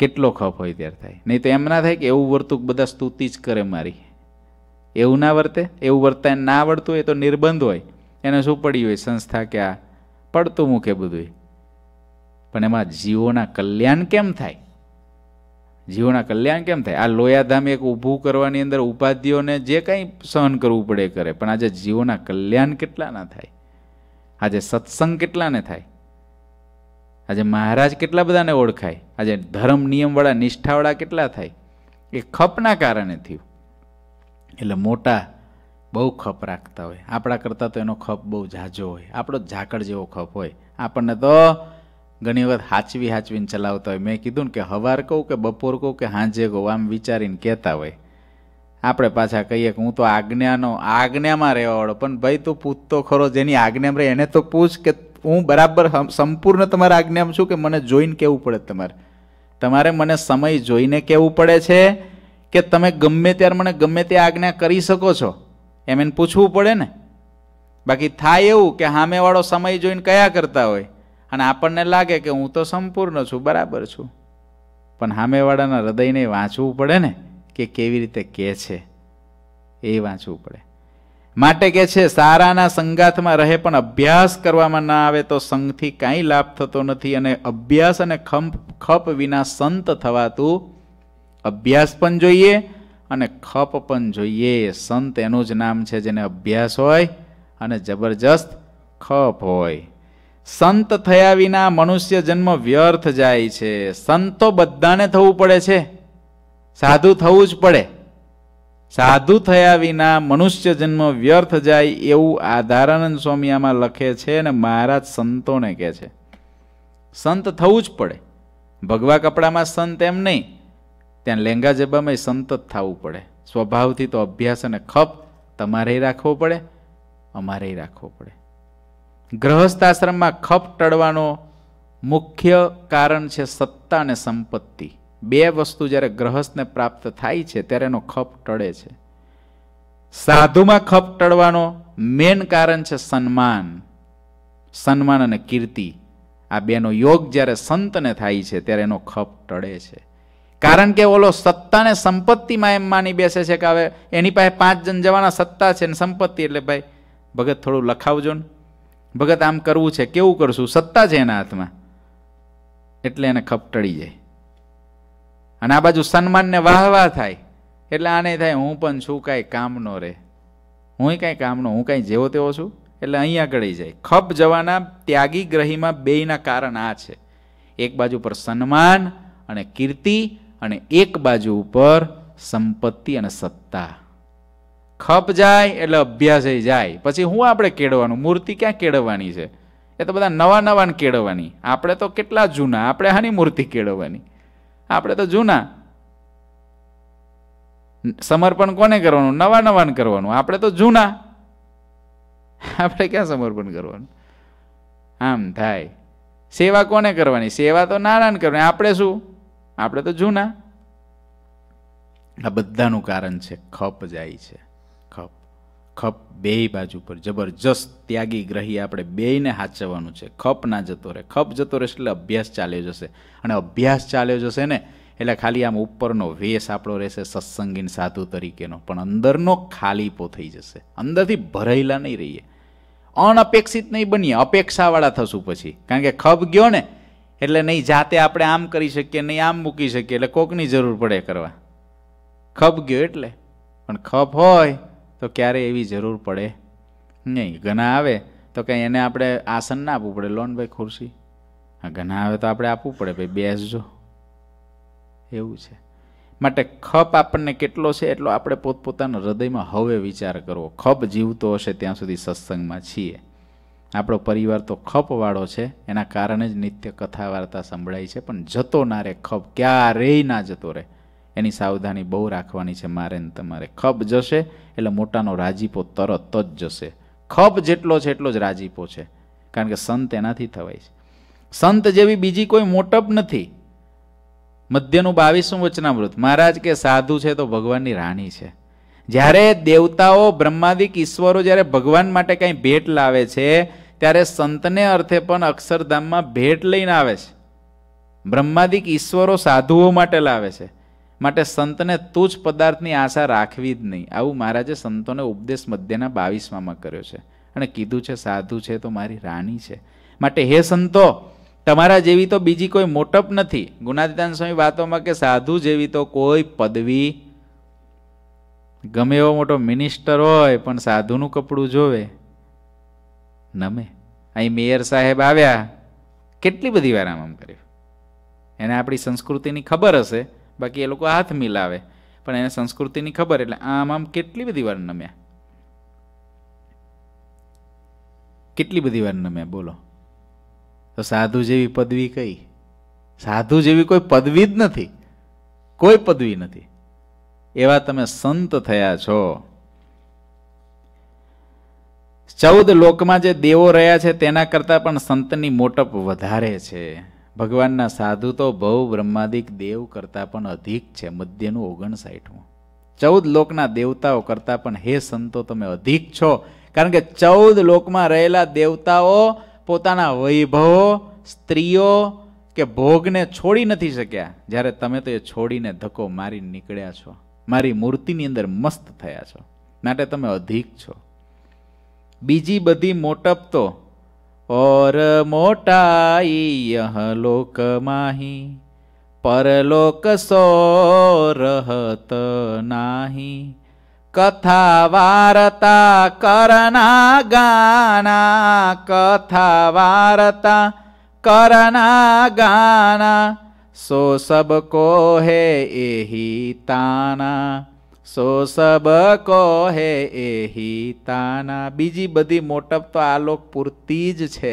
કેટલો ખપ હોય ત્યારે થાય નહીં તો એમ ના થાય કે એવું વર્તુક બધા સ્તુતિ જ કરે મારી એવું ના વર્તે એવું વર્તા એને ના આવડતું હોય તો નિર્બંધ હોય એને શું પડ્યું હોય સંસ્થા કે આ પડતું મૂકે બધું પણ એમાં જીવોના કલ્યાણ કેમ થાય જીવોના કલ્યાણ કેમ થાય આ લોયાધામ એક ઊભું કરવાની અંદર ઉપાધિઓને જે કંઈ સહન કરવું પડે કરે પણ આજે જીવોના કલ્યાણ કેટલાના થાય આજે સત્સંગ કેટલાને થાય આજે મહારાજ કેટલા બધાને ઓળખાય આજે ધર્મ નિયમવાળા નિષ્ઠાવાળા કેટલા થાય એ ખપના કારણે થયું એટલે મોટા બહુ ખપ રાખતા હોય આપણા કરતાં તો એનો ખપ બહુ ઝાઝો હોય આપણો ઝાકળ જેવો ખપ હોય આપણને તો ઘણી વખત હાચવી હાચવીને ચલાવતા હોય મેં કીધું ને કે હવાર કહું કે બપોર કહું કે હાંજે કહું આમ વિચારીને કહેતા હોય આપણે પાછા કહીએ કે હું તો આજ્ઞાનો આજ્ઞામાં રહેવાવાળો પણ ભાઈ તું પૂછતો ખરો જેની આજ્ઞામાં રહે એને તો પૂછ કે હું બરાબર સંપૂર્ણ તમારા આજ્ઞામાં છું કે મને જોઈને કહેવું પડે તમારે તમારે મને સમય જોઈને કહેવું પડે છે કે તમે ગમે ત્યારે મને ગમે તે આજ્ઞા કરી શકો છો એમ એને પૂછવું પડે ને બાકી થાય એવું કે સામેવાળો સમય જોઈને કયા કરતા હોય અને આપણને લાગે કે હું તો સંપૂર્ણ છું બરાબર છું પણ સામેવાળાના હૃદયને વાંચવું પડે ને કે કેવી રીતે કહે છે એ વાંચવું પડે માટે કે છે સારાના સંગાથમાં રહે પણ અભ્યાસ કરવામાં ના આવે તો સંઘથી કાંઈ લાભ થતો નથી અને અભ્યાસ અને ખંપ ખપ વિના સંત થવાતું અભ્યાસ પણ જોઈએ અને ખપ પણ જોઈએ સંત એનું જ નામ છે જેને અભ્યાસ હોય અને જબરજસ્ત ખપ હોય સંત થયા વિના મનુષ્ય જન્મ વ્યર્થ જાય છે સંતો બધાને થવું પડે છે સાધુ થવું જ પડે સાધુ થયા વિના મનુષ્ય જન્મ વ્યર્થ જાય એવું આધારાનંદ સ્વામી આમાં લખે છે અને મહારાજ સંતોને કહે છે સંત થવું જ પડે ભગવા કપડામાં સંત એમ નહીં ત્યાં લહેંગા જબ્બામાં સંત જ થવું પડે સ્વભાવથી તો અભ્યાસ અને ખપ તમારે રાખવો પડે અમારે રાખવો પડે ગ્રહસ્થ આશ્રમમાં ખપ ટળવાનો મુખ્ય કારણ છે સત્તા અને સંપત્તિ બે વસ્તુ જ્યારે ગ્રહસ્થને પ્રાપ્ત થાય છે ત્યારે એનો ખપ ટળે છે સાધુમાં ખપ ટળવાનો મેન કારણ છે સન્માન સન્માન અને કીર્તિ આ બેનો યોગ જ્યારે સંતને થાય છે ત્યારે એનો ખપ ટળે છે કારણ કે ઓલો સત્તાને સંપત્તિમાં એમ માની બેસે છે કે હવે એની પાસે પાંચ જણ જવાના સત્તા છે ને સંપત્તિ એટલે ભાઈ ભગત થોડું લખાવજો ને ભગત આમ કરવું છે કેવું કરશું સત્તા છે એના હાથમાં એટલે એને ખપ ટળી જાય અને આ બાજુ સન્માનને વાહ વાહ થાય એટલે આને થાય હું પણ છું કાંઈ કામનો રે હું કાંઈ કામનો હું કાંઈ જેવો તેવો છું એટલે અહીંયા આગળ જાય ખપ જવાના ત્યાગી ગ્રહીમાં બેયના કારણ આ છે એક બાજુ પર સન્માન અને કીર્તિ અને એક બાજુ ઉપર સંપત્તિ અને સત્તા ખપ જાય એટલે અભ્યાસય જાય પછી હું આપણે કેળવાનું મૂર્તિ ક્યાં કેળવવાની છે એ તો બધા નવા નવા કેળવવાની આપણે તો કેટલા જૂના આપણે હાની મૂર્તિ કેળવવાની આપણે તો જૂના સમર્પણ કોને કરવાનું નવા નવાને કરવાનું આપણે તો જૂના આપણે ક્યાં સમર્પણ કરવાનું આમ થાય સેવા કોને કરવાની સેવા તો નારાયણ કરવાની આપણે શું આપણે તો જૂના આ બધાનું કારણ છે ખપ જાય છે ખપ બે બાજુ પર જબરજસ્ત ત્યાગી ગ્રહી આપણે બેયને સાચવવાનું છે ખપ ના જતો રહે ખપ જતો રહેશે એટલે અભ્યાસ ચાલ્યો જશે અને અભ્યાસ ચાલ્યો જશે ને એટલે ખાલી આમ ઉપરનો વેસ આપણો રહેશે સત્સંગીન સાધુ તરીકેનો પણ અંદરનો ખાલીપો થઈ જશે અંદરથી ભરાયેલા નહીં રહીએ અનઅપેક્ષિત નહીં બનીએ અપેક્ષાવાળા થશું પછી કારણ કે ખપ ગયો ને એટલે નહીં જાતે આપણે આમ કરી શકીએ નહીં આમ મૂકી શકીએ એટલે કોકની જરૂર પડે કરવા ખપ ગયો એટલે પણ ખપ હોય તો ક્યારે એવી જરૂર પડે નહીં ઘણા આવે તો કંઈ એને આપણે આસન ના આપવું પડે લોન ભાઈ ખુરશી હા ઘણા આવે તો આપણે આપવું પડે ભાઈ બેસજો એવું છે માટે ખપ આપણને કેટલો છે એટલો આપણે પોતપોતાના હૃદયમાં હવે વિચાર કરવો ખપ જીવતો હશે ત્યાં સુધી સત્સંગમાં છીએ આપણો પરિવાર તો ખપવાળો છે એના કારણે જ નિત્ય કથા વાર્તા સંભળાય છે પણ જતો ના રે ખપ ક્યારેય ના જતો રહે એની સાવધાની બહુ રાખવાની છે મારે ને તમારે ખપ જશે એટલે મોટાનો રાજીપો તરત જ જશે ખપ જેટલો છે એટલો જ રાજીપો છે કારણ કે સંત એનાથી થવાય છે સંત જેવી બીજી કોઈ મોટપ નથી મધ્યનું બાવીસમું વચનામૃત મહારાજ કે સાધુ છે તો ભગવાનની રાણી છે જ્યારે દેવતાઓ બ્રહ્માદિક ઈશ્વરો જ્યારે ભગવાન માટે કંઈ ભેટ લાવે છે ત્યારે સંતને અર્થે પણ અક્ષરધામમાં ભેટ લઈને આવે છે બ્રહ્માદિક ઈશ્વરો સાધુઓ માટે લાવે છે માટે સંતને તુચ્છ પદાર્થની આશા રાખવી જ નહીં આવું મહારાજે સંતોને ઉપદેશ મધ્યના બાવીસમાં કર્યો છે અને કીધું છે સાધુ છે તો મારી રાણી છે માટે હે સંતો તમારા જેવી તો બીજી કોઈ મોટપ નથી ગુણાદિતાન સ્વામી વાતોમાં કે સાધુ જેવી તો કોઈ પદવી ગમે એવો મોટો મિનિસ્ટર હોય પણ સાધુનું કપડું જોવે નમે અહીં મેયર સાહેબ આવ્યા કેટલી બધી વાર આમ કર્યું એને આપણી સંસ્કૃતિની ખબર હશે બાકી એ લોકો હાથ મિલાવે પણ એને સંસ્કૃતિની ખબર એટલે આમ આમ કેટલી બધી વાર નમ્યા કેટલી બધી વાર નમ્યા બોલો તો સાધુ જેવી પદવી કઈ સાધુ જેવી કોઈ પદવી જ નથી કોઈ પદવી નથી એવા તમે સંત થયા છો ચૌદ લોકમાં જે દેવો રહ્યા છે તેના કરતાં પણ સંતની મોટપ વધારે છે ભગવાનના સાધુ તો બહુ બ્રહ્માદિક દેવ કરતાં પણ અધિક છે મધ્યનું ઓગણસાઠમું ચૌદ લોકના દેવતાઓ કરતાં પણ હે સંતો તમે અધિક છો કારણ કે ચૌદ લોકમાં રહેલા દેવતાઓ પોતાના વૈભવો સ્ત્રીઓ કે ભોગને છોડી નથી શક્યા જ્યારે તમે તો એ છોડીને ધક્કો મારી નીકળ્યા છો મારી મૂર્તિની અંદર મસ્ત થયા છો માટે તમે અધિક છો બીજી બધી મોટપ તો और मोटाई यह लोक माही परलोक सो रहत नाही कथा वार्ता करना गाना कथा वार्ता करना गाना सो सबको है यही ताना સો સબ કહે હે એહી બીજી બધી મોટપ તો આ લોક પૂરતી જ છે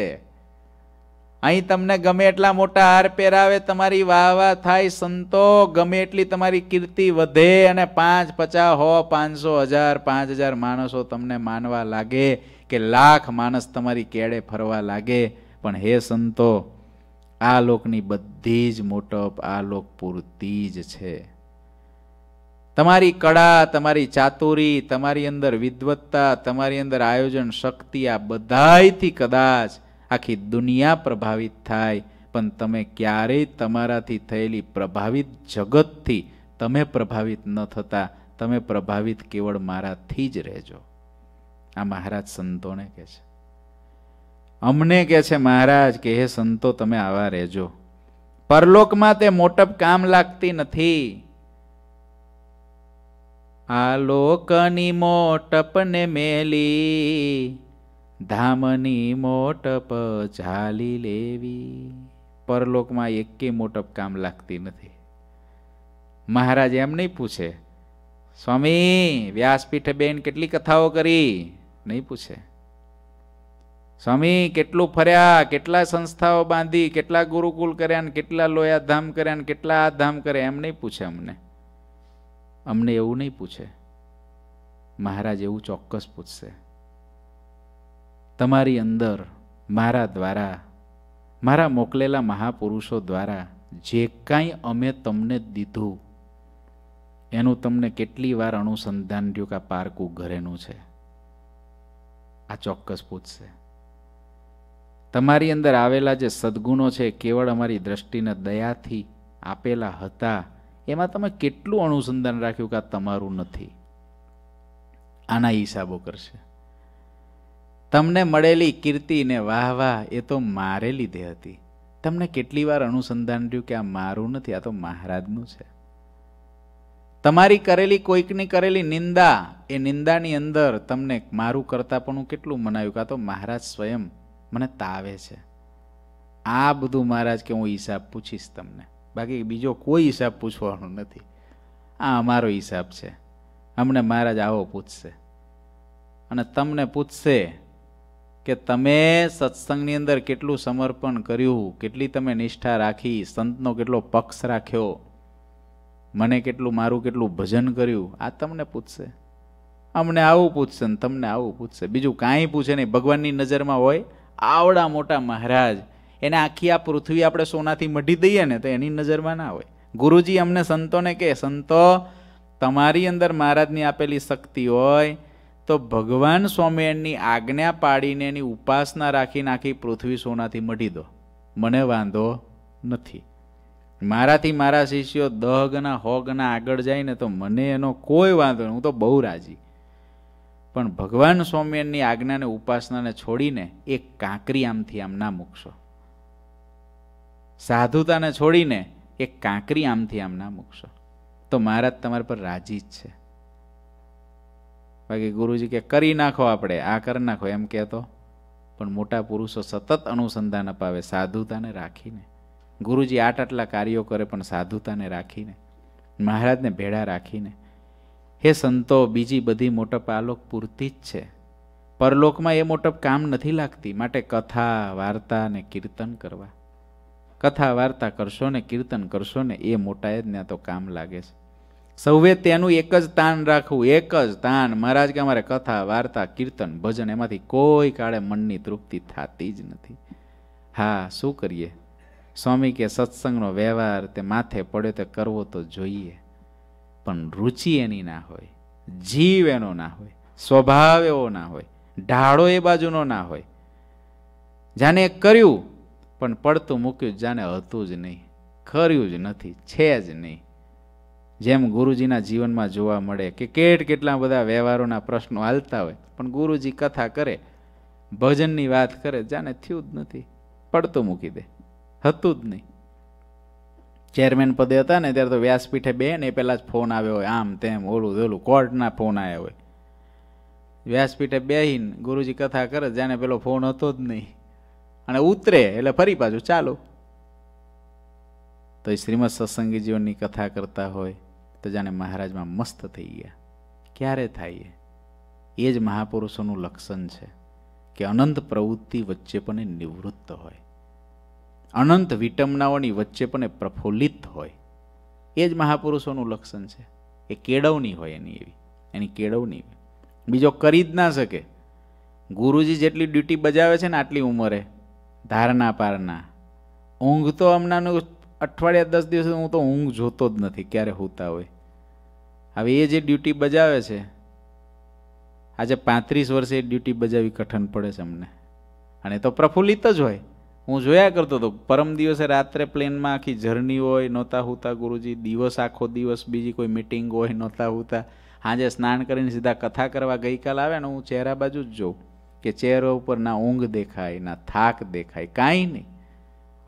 અહીં તમને ગમે એટલા મોટા હાર પહેરાવે તમારી વાહ વાહ થાય સંતો ગમે એટલી તમારી કીર્તિ વધે અને પાંચ પચાસ હો પાંચસો હજાર પાંચ હજાર માણસો તમને માનવા લાગે કે લાખ માણસ તમારી કેડે ફરવા લાગે પણ હે સંતો આ લોકની બધી જ મોટપ આ લોક પૂરતી જ છે તમારી કળા તમારી ચાતુરી તમારી અંદર વિદવત્તા તમારી અંદર આયોજન શક્તિ આ બધાયથી કદાચ આખી દુનિયા પ્રભાવિત થાય પણ તમે ક્યારેય તમારાથી થયેલી પ્રભાવિત જગતથી તમે પ્રભાવિત ન થતા તમે પ્રભાવિત કેવળ મારાથી જ રહેજો આ મહારાજ સંતોને કહે છે અમને કહે છે મહારાજ કે હે સંતો તમે આવા રહેજો પરલોકમાં તે મોટપ કામ લાગતી નથી આલોકની મોટપને મેલી ધામની મોટપ ઝાલી લેવી પરલોકમાં એકે મોટપ કામ લાગતી નથી મહારાજ એમ નહીં પૂછે સ્વામી વ્યાસપીઠે બેન કેટલી કથાઓ કરી નહીં પૂછે સ્વામી કેટલું ફર્યા કેટલા સંસ્થાઓ બાંધી કેટલા ગુરુકુલ કર્યા ને કેટલા લોયા ધામ કર્યા ને કેટલા આ ધામ કર્યા એમ નહીં પૂછે અમને અમને એવું નહીં પૂછે મહારાજ એવું ચોક્કસ પૂછશે તમારી અંદર મારા દ્વારા મારા મોકલેલા મહાપુરુષો દ્વારા જે કાંઈ અમે તમને દીધું એનું તમને કેટલી વાર અનુસંધાન રહ્યું કે આ પારકું ઘરેનું છે આ ચોક્કસ પૂછશે તમારી અંદર આવેલા જે સદગુણો છે કેવળ અમારી દ્રષ્ટિને દયાથી આપેલા હતા એમાં તમે કેટલું અનુસંધાન રાખ્યું કે આ તમારું નથી આના હિસાબો કરશે તમને મળેલી કીર્તિ ને વાહ વાહ એ તો મારે લીધે હતી તમને કેટલી વાર અનુસંધાન રહ્યું કે આ મારું નથી આ તો મહારાજનું છે તમારી કરેલી કોઈકની કરેલી નિંદા એ નિંદાની અંદર તમને મારું કરતાં પણ હું કેટલું મનાવ્યું કે આ તો મહારાજ સ્વયં મને તાવે છે આ બધું મહારાજ કે હું હિસાબ પૂછીશ તમને બાકી બીજો કોઈ હિસાબ પૂછવાનો નથી આ અમારો હિસાબ છે અમને મહારાજ આવો પૂછશે અને તમને પૂછશે કે તમે સત્સંગની અંદર કેટલું સમર્પણ કર્યું કેટલી તમે નિષ્ઠા રાખી સંતનો કેટલો પક્ષ રાખ્યો મને કેટલું મારું કેટલું ભજન કર્યું આ તમને પૂછશે અમને આવું પૂછશે ને તમને આવું પૂછશે બીજું કાંઈ પૂછે નહીં ભગવાનની નજરમાં હોય આવડા મોટા મહારાજ એને આખી આ પૃથ્વી આપણે સોનાથી મઢી દઈએ ને તો એની નજરમાં ના હોય ગુરુજી અમને સંતોને કહે સંતો તમારી અંદર મહારાજની આપેલી શક્તિ હોય તો ભગવાન સ્વામિનારાયણની આજ્ઞા પાડીને એની ઉપાસના રાખીને આખી પૃથ્વી સોનાથી મઢી દો મને વાંધો નથી મારાથી મારા શિષ્યો દહગના હોગના આગળ જાય ને તો મને એનો કોઈ વાંધો નહીં હું તો બહુ રાજી પણ ભગવાન સ્વામિનારાયણની આજ્ઞાને ઉપાસનાને છોડીને એક કાંકરી આમથી આમ ના મૂકશો સાધુતાને છોડીને એક કાંકરી આમથી આમ ના મૂકશો તો મહારાજ તમારા પર રાજી જ છે બાકી ગુરુજી કે કરી નાખો આપણે આ કરી નાખો એમ કહેતો પણ મોટા પુરુષો સતત અનુસંધાન અપાવે સાધુતાને રાખીને ગુરુજી આટ આટલા કાર્યો કરે પણ સાધુતાને રાખીને મહારાજને ભેળા રાખીને હે સંતો બીજી બધી મોટપ આલોક પૂરતી જ છે પરલોકમાં એ મોટપ કામ નથી લાગતી માટે કથા વાર્તા અને કીર્તન કરવા કથા વાર્તા કરશો ને કીર્તન કરશો ને એ મોટાએ જ ત્યાં તો કામ લાગે છે સૌએ તેનું એક જ તાન રાખવું એક જ તાન મહારાજ કે અમારે કથા વાર્તા કીર્તન ભજન એમાંથી કોઈ કાળે મનની તૃપ્તિ થતી જ નથી હા શું કરીએ સ્વામી કે સત્સંગનો વ્યવહાર તે માથે પડે તે કરવો તો જોઈએ પણ રુચિ એની ના હોય જીવ એનો ના હોય સ્વભાવ એવો ના હોય ઢાળો એ બાજુનો ના હોય જાને કર્યું પણ પડતું મૂક્યું જાણે હતું જ નહીં ખર્યું જ નથી છે જ નહીં જેમ ગુરુજીના જીવનમાં જોવા મળે કે કેટ કેટલા બધા વ્યવહારોના પ્રશ્નો હાલતા હોય પણ ગુરુજી કથા કરે ભજનની વાત કરે જાણે થયું જ નથી પડતું મૂકી દે હતું જ નહીં ચેરમેન પદે હતા ને ત્યારે તો વ્યાસપીઠે બે એ પહેલાં જ ફોન આવ્યો હોય આમ તેમ ઓલું ઓલું કોર્ટના ફોન આવ્યો હોય વ્યાસપીઠે બેહીને ગુરુજી કથા કરે જાણે પેલો ફોન હતો જ નહીં અને ઉતરે એટલે ફરી પાછું ચાલો તો એ શ્રીમદ સત્સંગી જીવનની કથા કરતા હોય તો જાણે મહારાજમાં મસ્ત થઈ ગયા ક્યારે થાય એ જ મહાપુરુષોનું લક્ષણ છે કે અનંત પ્રવૃત્તિ વચ્ચે પણ એ નિવૃત્ત હોય અનંત વિટંબનાઓની વચ્ચે પણ એ પ્રફુલ્લિત હોય એ જ મહાપુરુષોનું લક્ષણ છે એ કેળવણી હોય એની એવી એની કેળવણી બીજો કરી જ ના શકે ગુરુજી જેટલી ડ્યુટી બજાવે છે ને આટલી ઉંમરે ધારના પારના ઊંઘ તો હમણાંનું અઠવાડિયા દસ દિવસ હું તો ઊંઘ જોતો જ નથી ક્યારે હોતા હોય હવે એ જે ડ્યુટી બજાવે છે આજે પાંત્રીસ વર્ષે એ ડ્યુટી બજાવી કઠણ પડે છે અમને અને તો પ્રફુલ્લિત જ હોય હું જોયા કરતો હતો પરમ દિવસે રાત્રે પ્લેનમાં આખી જર્ની હોય નહોતા હોતા ગુરુજી દિવસ આખો દિવસ બીજી કોઈ મિટિંગ હોય નહોતા હોતા આજે સ્નાન કરીને સીધા કથા કરવા ગઈકાલ આવે ને હું ચહેરા બાજુ જ જોઉં કે ચહેરા ઉપર ના ઊંઘ દેખાય ના થાક દેખાય કાંઈ નહીં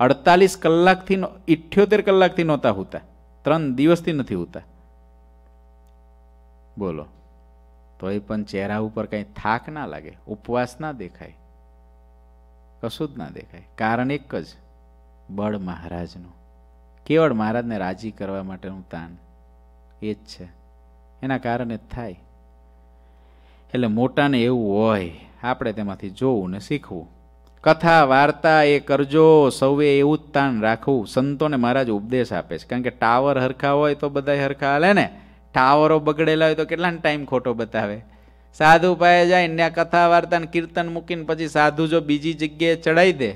અડતાલીસ કલાકથી ઇઠ્યોતેર કલાકથી નહોતા હોતા ત્રણ દિવસથી નથી હોતા બોલો તોય પણ ચહેરા ઉપર કંઈ થાક ના લાગે ઉપવાસ ના દેખાય કશું જ ના દેખાય કારણ એક જ બળ મહારાજનું કેવળ મહારાજને રાજી કરવા માટેનું તાન એ જ છે એના કારણે થાય એટલે મોટાને એવું હોય આપણે તેમાંથી જોવું ને શીખવું કથા વાર્તા એ કરજો સૌએ એવું જ તાણ રાખવું સંતોને મારા જ ઉપદેશ આપે છે કારણ કે ટાવર હરખા હોય તો બધા હરખા હાલે ને ટાવરો બગડેલા હોય તો કેટલા ટાઈમ ખોટો બતાવે સાધુ પાસે જાય ને કથા વાર્તા ને કીર્તન મૂકીને પછી સાધુ જો બીજી જગ્યાએ ચડાવી દે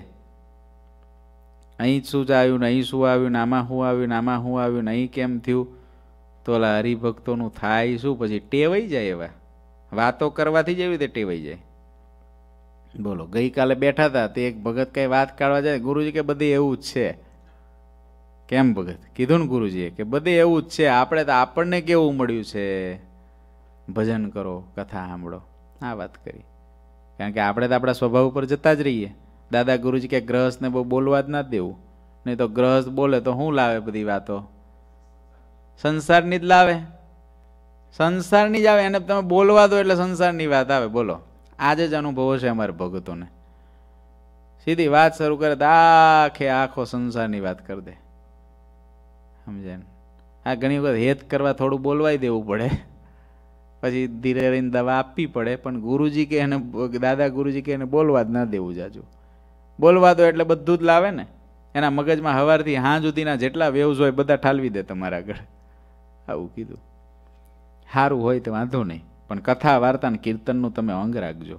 અહીં શું આવ્યું ને અહીં શું આવ્યું નામાં શું આવ્યું નામાં આમાં શું આવ્યું ને અહીં કેમ થયું તો ઓલા હરિભક્તોનું થાય શું પછી ટેવાઈ જાય એવા વાતો કરવાથી જ એવી રીતે ટેવાઈ જાય બોલો ગઈકાલે બેઠા હતા તે એક ભગત કંઈ વાત કાઢવા જાય ગુરુજી કે બધે એવું જ છે કેમ ભગત કીધું ને ગુરુજીએ કે બધે એવું જ છે આપણે તો આપણને કેવું મળ્યું છે ભજન કરો કથા સાંભળો આ વાત કરી કારણ કે આપણે તો આપણા સ્વભાવ ઉપર જતા જ રહીએ દાદા ગુરુજી કે ગ્રહસ્થને બહુ બોલવા જ ના દેવું નહીં તો ગ્રહસ્થ બોલે તો શું લાવે બધી વાતો સંસારની જ લાવે સંસારની જ આવે એને તમે બોલવા દો એટલે સંસારની વાત આવે બોલો આજે જ અનુભવો છે અમારા ભગતોને સીધી વાત શરૂ કરે તો આખે આખો સંસારની વાત કરી દે સમજે આ ઘણી વખત હેત કરવા થોડું બોલવાય દેવું પડે પછી ધીરે રહીને દવા આપવી પડે પણ ગુરુજી કે એને દાદા ગુરુજી કે એને બોલવા જ ન દેવું જાજુ બોલવા દો એટલે બધું જ લાવે ને એના મગજમાં સવારથી હાં સુધીના જેટલા વેવ્સ હોય બધા ઠાલવી દે તમારા આગળ આવું કીધું સારું હોય તો વાંધો નહીં પણ કથા વાર્તા અને કીર્તનનું તમે અંગ રાખજો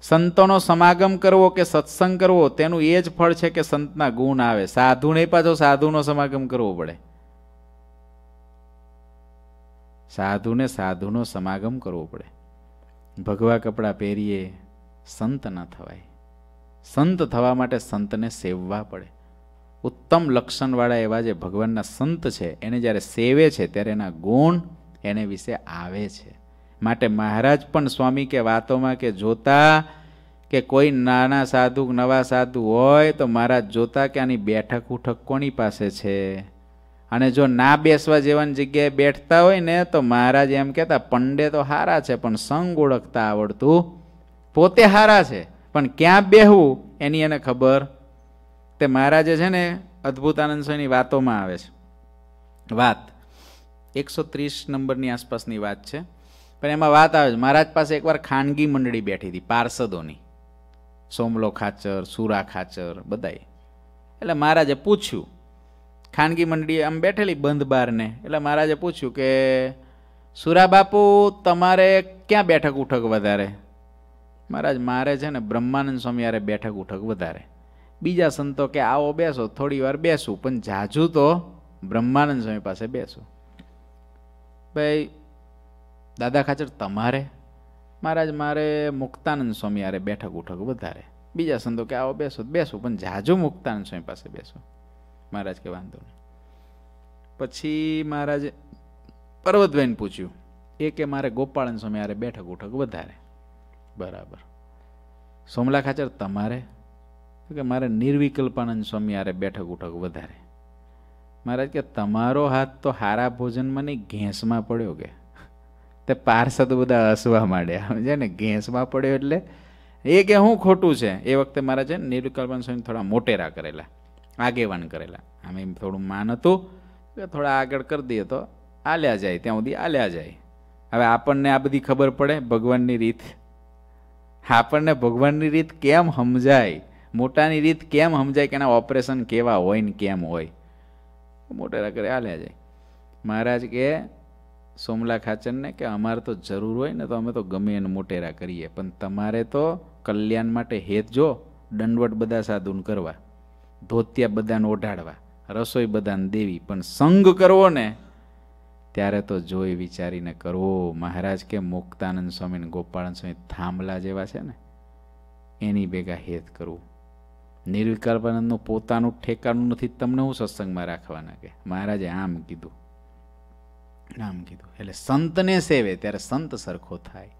સંતોનો સમાગમ કરવો કે સત્સંગ કરવો તેનું એ જ ફળ છે કે સંતના ગુણ આવે સાધુ નહીં પાછો સાધુનો સમાગમ કરવો પડે સાધુને સાધુનો સમાગમ કરવો પડે ભગવા કપડાં પહેરીએ સંત ના થવાય સંત થવા માટે સંતને સેવવા પડે ઉત્તમ લક્ષણવાળા એવા જે ભગવાનના સંત છે એને જ્યારે સેવે છે ત્યારે એના ગુણ એને વિશે આવે છે માટે મહારાજ પણ સ્વામી કે વાતોમાં કે જોતા કે કોઈ નાના સાધુ નવા સાધુ હોય તો મહારાજ જોતા કે આની બેઠક ઉઠક કોની પાસે છે અને જો ના બેસવા જેવાની જગ્યાએ બેઠતા હોય ને તો મહારાજ એમ કહેતા પંડે તો હારા છે પણ સંગ ઓળખતા આવડતું પોતે હારા છે પણ ક્યાં બેહવું એની એને ખબર તે મહારાજે છે ને અદ્ભુત આનંદ સ્વામીની વાતોમાં આવે છે વાત એકસો ત્રીસ નંબરની આસપાસની વાત છે પણ એમાં વાત આવે છે મહારાજ પાસે એકવાર ખાનગી મંડળી બેઠી હતી પાર્ષદોની સોમલો ખાચર સુરા ખાચર બધાએ એટલે મહારાજે પૂછ્યું ખાનગી મંડળીએ આમ બેઠેલી બંધ બારને એટલે મહારાજે પૂછ્યું કે સુરા બાપુ તમારે ક્યાં બેઠક ઉઠક વધારે મહારાજ મારે છે ને બ્રહ્માનંદ સ્વામી યારે બેઠક ઉઠક વધારે બીજા સંતો કે આવો બેસો થોડી વાર બેસું પણ જાજુ તો બ્રહ્માનંદ સ્વામી પાસે બેસું ભાઈ દાદા ખાચર તમારે મહારાજ મારે મુક્તાનંદ સ્વામી યારે બેઠક ઉઠક વધારે બીજા સંતો કે આવો બેસો બેસો પણ જાજો મુક્તાનંદ સ્વામી પાસે બેસો મહારાજ કે વાંધો નહીં પછી મહારાજ પર્વતબેન પૂછ્યું એ કે મારે ગોપાળન સ્વામી યારે બેઠક ઉઠક વધારે બરાબર સોમલા ખાચર તમારે કે મારે નિર્વિકલ્પાનંદ સ્વામી યારે બેઠક ઉઠક વધારે મહારાજ કે તમારો હાથ તો હારા ભોજનમાં નહીં ઘેંસમાં પડ્યો કે તે પાર્ષદ બધા હસવા માંડ્યા સમજે ને ઘેંસમાં પડ્યો એટલે એ કે હું ખોટું છે એ વખતે મારા છે ને નિરુકલ્પન સ્વામી થોડા મોટેરા કરેલા આગેવાન કરેલા આમ એમ થોડું માન હતું થોડા આગળ કરી દઈએ તો આલ્યા જાય ત્યાં સુધી આલ્યા જાય હવે આપણને આ બધી ખબર પડે ભગવાનની રીત આપણને ભગવાનની રીત કેમ સમજાય મોટાની રીત કેમ સમજાય કે એના ઓપરેશન કેવા હોય ને કેમ હોય મોટેરા કરે આલ્યા જાય મહારાજ કે સોમલા ખાચરને કે અમારે તો જરૂર હોય ને તો અમે તો ગમે એને મોટેરા કરીએ પણ તમારે તો કલ્યાણ માટે હેત જો દંડવટ બધા સાધુન કરવા ધોતિયા બધાને ઓઢાડવા રસોઈ બધાને દેવી પણ સંગ કરવો ને ત્યારે તો જોઈ વિચારીને કરવો મહારાજ કે મુક્તાનંદ સ્વામી ને ગોપાળન સ્વામી થાંભલા જેવા છે ને એની ભેગા હેત કરવું નિર્વિકલ્પાનંદનું પોતાનું ઠેકાણું નથી તમને હું સત્સંગમાં રાખવાના કે મહારાજે આમ કીધું નામ કીધું એટલે સંતને સેવે ત્યારે સંત સરખો થાય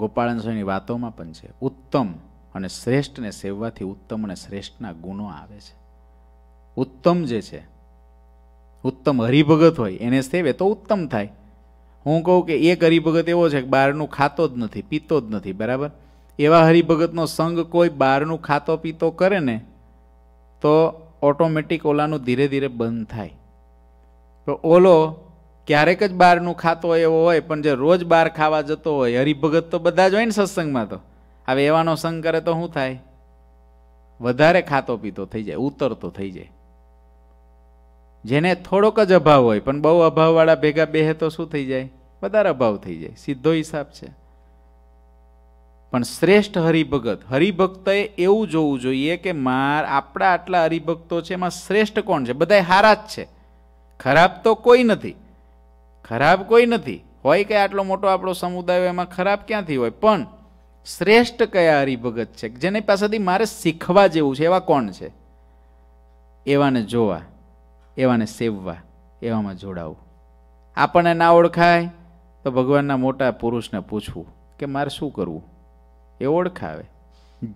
ગોપાળન સ્વામીની વાતોમાં પણ છે ઉત્તમ અને શ્રેષ્ઠને સેવવાથી ઉત્તમ અને શ્રેષ્ઠના ગુણો આવે છે ઉત્તમ જે છે ઉત્તમ હરિભગત હોય એને સેવે તો ઉત્તમ થાય હું કહું કે એક હરિભગત એવો છે કે બહારનું ખાતો જ નથી પીતો જ નથી બરાબર એવા હરિભગતનો સંગ કોઈ બહારનું ખાતો પીતો કરે ને તો ઓટોમેટિક ઓલાનું ધીરે ધીરે બંધ થાય તો ઓલો ક્યારેક જ બહારનું ખાતો હોય એવો હોય પણ જે રોજ બહાર ખાવા જતો હોય હરિભગત તો બધા જ હોય ને સત્સંગમાં તો હવે એવાનો સંગ કરે તો શું થાય વધારે ખાતો પીતો થઈ જાય ઉતરતો થઈ જાય જેને થોડોક જ અભાવ હોય પણ બહુ અભાવવાળા ભેગા બેહે તો શું થઈ જાય વધારે અભાવ થઈ જાય સીધો હિસાબ છે પણ શ્રેષ્ઠ હરિભગત હરિભક્તએ એવું જોવું જોઈએ કે માર આપણા આટલા હરિભક્તો છે એમાં શ્રેષ્ઠ કોણ છે બધા હારા જ છે ખરાબ તો કોઈ નથી ખરાબ કોઈ નથી હોય કે આટલો મોટો આપણો સમુદાય એમાં ખરાબ ક્યાંથી હોય પણ શ્રેષ્ઠ કયા હરિભગત છે જેની પાસેથી મારે શીખવા જેવું છે એવા કોણ છે એવાને જોવા એવાને સેવવા એવામાં જોડાવું આપણને ના ઓળખાય તો ભગવાનના મોટા પુરુષને પૂછવું કે મારે શું કરવું એ ઓળખાવે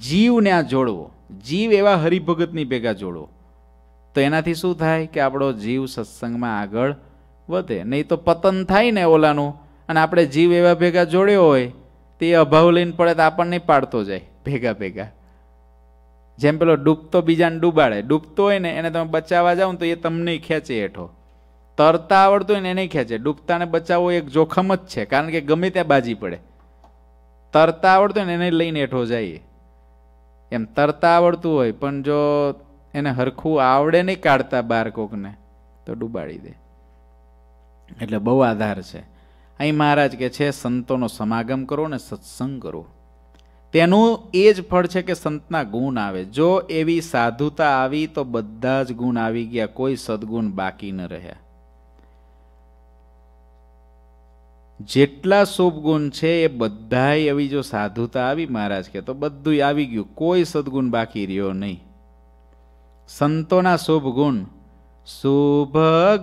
જીવને આ જોડવો જીવ એવા હરિભગતની ભેગા જોડવો તો એનાથી શું થાય કે આપણો જીવ સત્સંગમાં આગળ વધે નહીં તો પતન થાય ને ઓલાનું અને આપણે જીવ એવા ભેગા જોડ્યો હોય તે અભાવ લઈને પડે તો આપણને પાડતો જાય ભેગા ભેગા જેમ પેલો ડૂબતો બીજાને ડૂબાડે ડૂબતો હોય ને એને તમે બચાવવા જાઓ તો એ તમને ખેંચે હેઠો તરતા આવડતું હોય ને એને ખેંચે ડૂબતાને બચાવવો એક જોખમ જ છે કારણ કે ગમે ત્યાં બાજી પડે તરતા આવડતું હોય ને એને લઈને હેઠો જાય એમ તરતા આવડતું હોય પણ જો એને હરખું આવડે નહીં કાઢતા બાર કોકને તો ડૂબાડી દે એટલે બહુ આધાર છે અહીં મહારાજ કે છે સંતોનો સમાગમ કરો ને સત્સંગ કરો તેનું એ જ ફળ છે કે સંતના ગુણ આવે જો એવી સાધુતા આવી તો બધા જ ગુણ આવી ગયા કોઈ સદગુણ બાકી ન રહ્યા જેટલા શુભ ગુણ છે એ બધાય એવી જો સાધુતા આવી મહારાજ કે તો બધું આવી ગયું કોઈ સદગુણ બાકી રહ્યો નહીં સંતોના શુભ ગુણ શુભ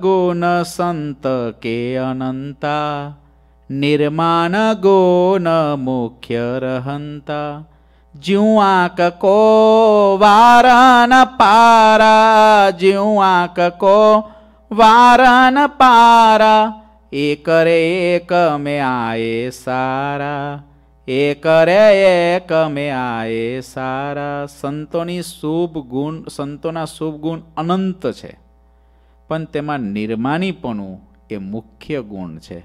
ગુણ સંત કે અનંતા નિર્માણ ગુણ મુખ્ય રહંતા જીવાક કો વારન પારા જીવાક કો વારન પારા એક રે એક મે આયે સારા એ કરે એક મેં આએ સારા સંતોની શુભ ગુણ સંતોના શુભ ગુણ અનંત છે પણ તેમાં નિર્માનીપણું એ મુખ્ય ગુણ છે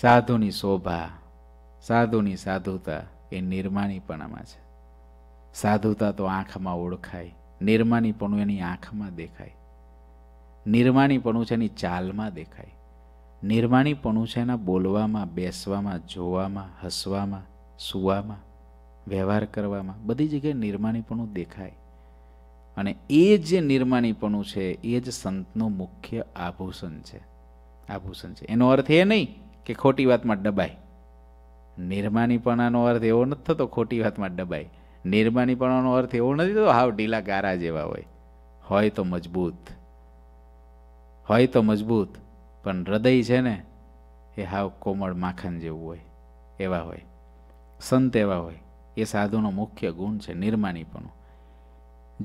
સાધુની શોભા સાધુની સાધુતા એ નિર્માણીપણામાં છે સાધુતા તો આંખમાં ઓળખાય નિર્માણીપણું એની આંખમાં દેખાય નિર્માણીપણું છે એની ચાલમાં દેખાય નિર્વાણીપણું છે એના બોલવામાં બેસવામાં જોવામાં હસવામાં સુવામાં વ્યવહાર કરવામાં બધી જગ્યાએ નિર્માણીપણું દેખાય અને એ જે નિર્માણીપણું છે એ જ સંતનું મુખ્ય આભૂષણ છે આભૂષણ છે એનો અર્થ એ નહીં કે ખોટી વાતમાં ડબાય નિર્માણીપણાનો અર્થ એવો નથી થતો ખોટી વાતમાં ડબાય નિર્માણીપણાનો અર્થ એવો નથી થતો હાવ ઢીલા ગારા જેવા હોય હોય તો મજબૂત હોય તો મજબૂત પણ હૃદય છે ને એ હાવ કોમળ માખણ જેવું હોય એવા હોય સંત એવા હોય એ સાધુનો મુખ્ય ગુણ છે નિર્માણીપણું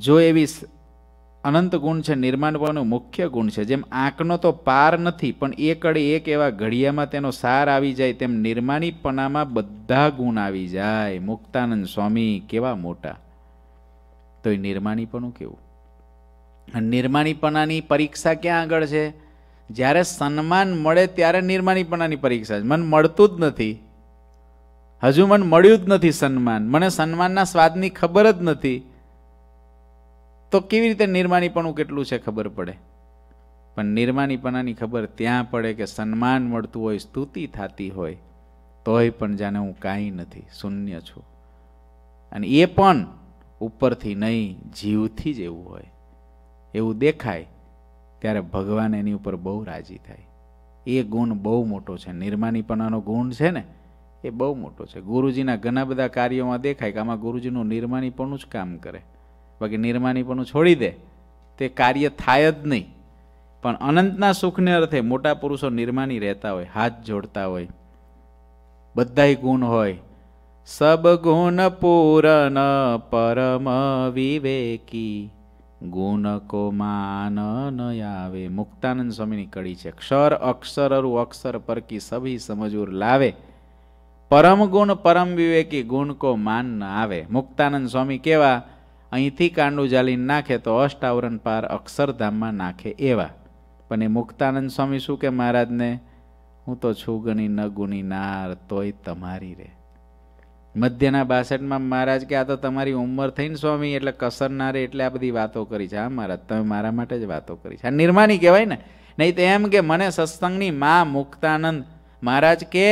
જો એવી અનંત ગુણ છે નિર્માણપણું મુખ્ય ગુણ છે જેમ આંકનો તો પાર નથી પણ એ એક એવા ઘડિયામાં તેનો સાર આવી જાય તેમ નિર્માણીપણામાં બધા ગુણ આવી જાય મુક્તાનંદ સ્વામી કેવા મોટા તો એ નિર્માણીપણું કેવું નિર્માણીપણાની પરીક્ષા ક્યાં આગળ છે જ્યારે સન્માન મળે ત્યારે નિર્માણીપણાની પરીક્ષા મન મળતું જ નથી હજુ મન મળ્યું જ નથી સન્માન મને સન્માનના સ્વાદની ખબર જ નથી તો કેવી રીતે નિર્માણીપણું કેટલું છે ખબર પડે પણ નિર્માણીપણાની ખબર ત્યાં પડે કે સન્માન મળતું હોય સ્તુતિ થતી હોય તોય પણ જાણે હું કાંઈ નથી શૂન્ય છું અને એ પણ ઉપરથી નહીં જીવથી જ એવું હોય એવું દેખાય ત્યારે ભગવાન એની ઉપર બહુ રાજી થાય એ ગુણ બહુ મોટો છે નિર્માનીપણાનો ગુણ છે ને એ બહુ મોટો છે ગુરુજીના ઘણા બધા કાર્યોમાં દેખાય કે આમાં ગુરુજીનું નિર્માનીપણું જ કામ કરે બાકી નિર્માનીપણું છોડી દે તે કાર્ય થાય જ નહીં પણ અનંતના સુખને અર્થે મોટા પુરુષો નિર્માની રહેતા હોય હાથ જોડતા હોય બધાય ગુણ હોય સબગુણ પૂરણ પરમ વિવેકી ગુણકો માન આવે મુક્તાનંદ સ્વામીની કડી છે ક્ષર અક્ષર અરુ અક્ષર પરકી સભી સમજૂર લાવે પરમ ગુણ પરમ વિવેકી ગુણકો માન ન આવે મુક્તાનંદ સ્વામી કેવા અહીંથી કાંડું જાલીને નાખે તો અષ્ટાવરણ પાર અક્ષરધામમાં નાખે એવા પણ એ મુક્તાનંદ સ્વામી શું કે મહારાજને હું તો છું ગણી ન ગુણીનાર તોય તમારી રે મધ્યના બાસઠમાં મહારાજ કે આ તો તમારી ઉંમર થઈને સ્વામી એટલે કસર ના રે એટલે આ બધી વાતો કરી છે હા મહારાજ તમે મારા માટે જ વાતો કરી છે આ નિર્માની કહેવાય ને નહીં તો એમ કે મને સત્સંગની મા મુક્તાનંદ મહારાજ કે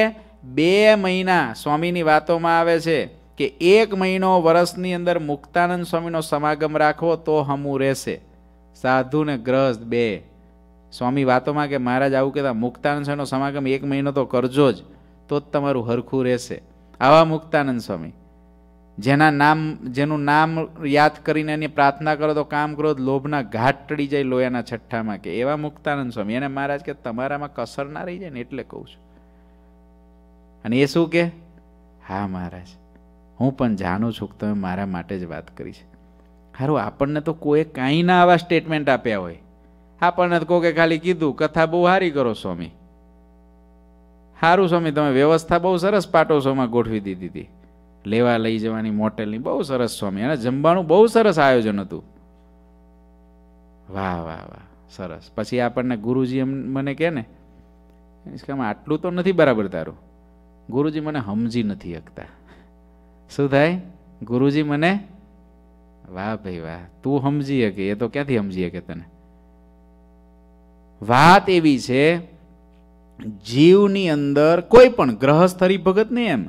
બે મહિના સ્વામીની વાતોમાં આવે છે કે એક મહિનો વર્ષની અંદર મુક્તાનંદ સ્વામીનો સમાગમ રાખવો તો હમું રહેશે સાધુ ને ગ્રસ્ત બે સ્વામી વાતોમાં કે મહારાજ આવું કહેતા મુક્તાનંદ સ્વામીનો સમાગમ એક મહિનો તો કરજો જ તો જ તમારું હરખું રહેશે આવા મુક્તાનંદ સ્વામી જેના નામ જેનું નામ યાદ કરીને એની પ્રાર્થના કરો તો કામ કરો લોભના ઘાટ ટળી જાય લોયાના છઠ્ઠામાં કે એવા મુક્તાનંદ સ્વામી એને મહારાજ કે તમારામાં કસર ના રહી જાય ને એટલે કહું છું અને એ શું કે હા મહારાજ હું પણ જાણું છું કે તમે મારા માટે જ વાત કરી છે સારું આપણને તો કોઈ કાંઈ ના આવા સ્ટેટમેન્ટ આપ્યા હોય આપણને તો કોઈ ખાલી કીધું કથા બહુ સારી કરો સ્વામી સારું સ્વામી તમે વ્યવસ્થા બહુ સરસ પાટો પાટોસોમાં ગોઠવી દીધી હતી લેવા લઈ જવાની મોટેલની બહુ સરસ સ્વામી અને જમવાનું બહુ સરસ આયોજન હતું વાહ વાહ વાહ સરસ પછી આપણને ગુરુજી એમ મને કહે ને ઇસ્કામાં આટલું તો નથી બરાબર તારું ગુરુજી મને સમજી નથી શકતા શું થાય ગુરુજી મને વાહ ભાઈ વાહ તું સમજી શકે એ તો ક્યાંથી સમજી શકે તને વાત એવી છે જીવની અંદર કોઈ પણ ગ્રહસ્થરી ભગત નહીં એમ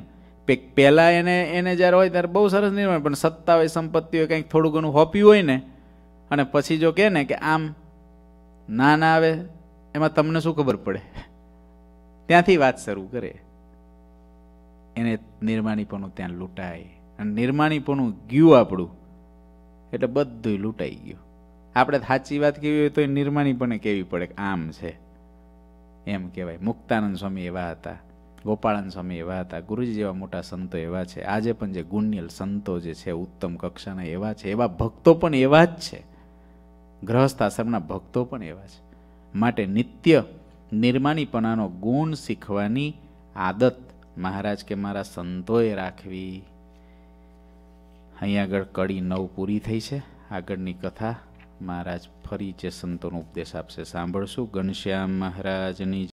પહેલાં એને એને જ્યારે હોય ત્યારે બહુ સરસ નિર્માણ પણ સત્તા હોય સંપત્તિ હોય કંઈક થોડું ઘણું હોપ્યું હોય ને અને પછી જો કહે ને કે આમ ના ના આવે એમાં તમને શું ખબર પડે ત્યાંથી વાત શરૂ કરે એને નિર્માણીપણું ત્યાં લૂંટાય અને નિર્માણીપણું ગયું આપણું એટલે બધુંય લૂંટાઈ ગયું આપણે સાચી વાત કેવી હોય તો એ નિર્માણીપણે કેવી પડે આમ છે એમ કહેવાય મુક્તાનંદ સ્વામી એવા હતા ગોપાળાનંદ સ્વામી એવા હતા ગુરુજી જેવા મોટા સંતો એવા છે આજે પણ જે ગુણ્યલ સંતો જે છે ઉત્તમ કક્ષાના એવા છે એવા ભક્તો પણ એવા જ છે ગ્રહસ્થ આશ્રમના ભક્તો પણ એવા છે માટે નિત્ય નિર્માણીપણાનો ગુણ શીખવાની આદત મહારાજ કે મારા સંતોએ રાખવી અહીંયા આગળ કડી નવ પૂરી થઈ છે આગળની કથા મહારાજ ફરી જે સંતોનો ઉપદેશ આપશે સાંભળશું ઘનશ્યામ મહારાજની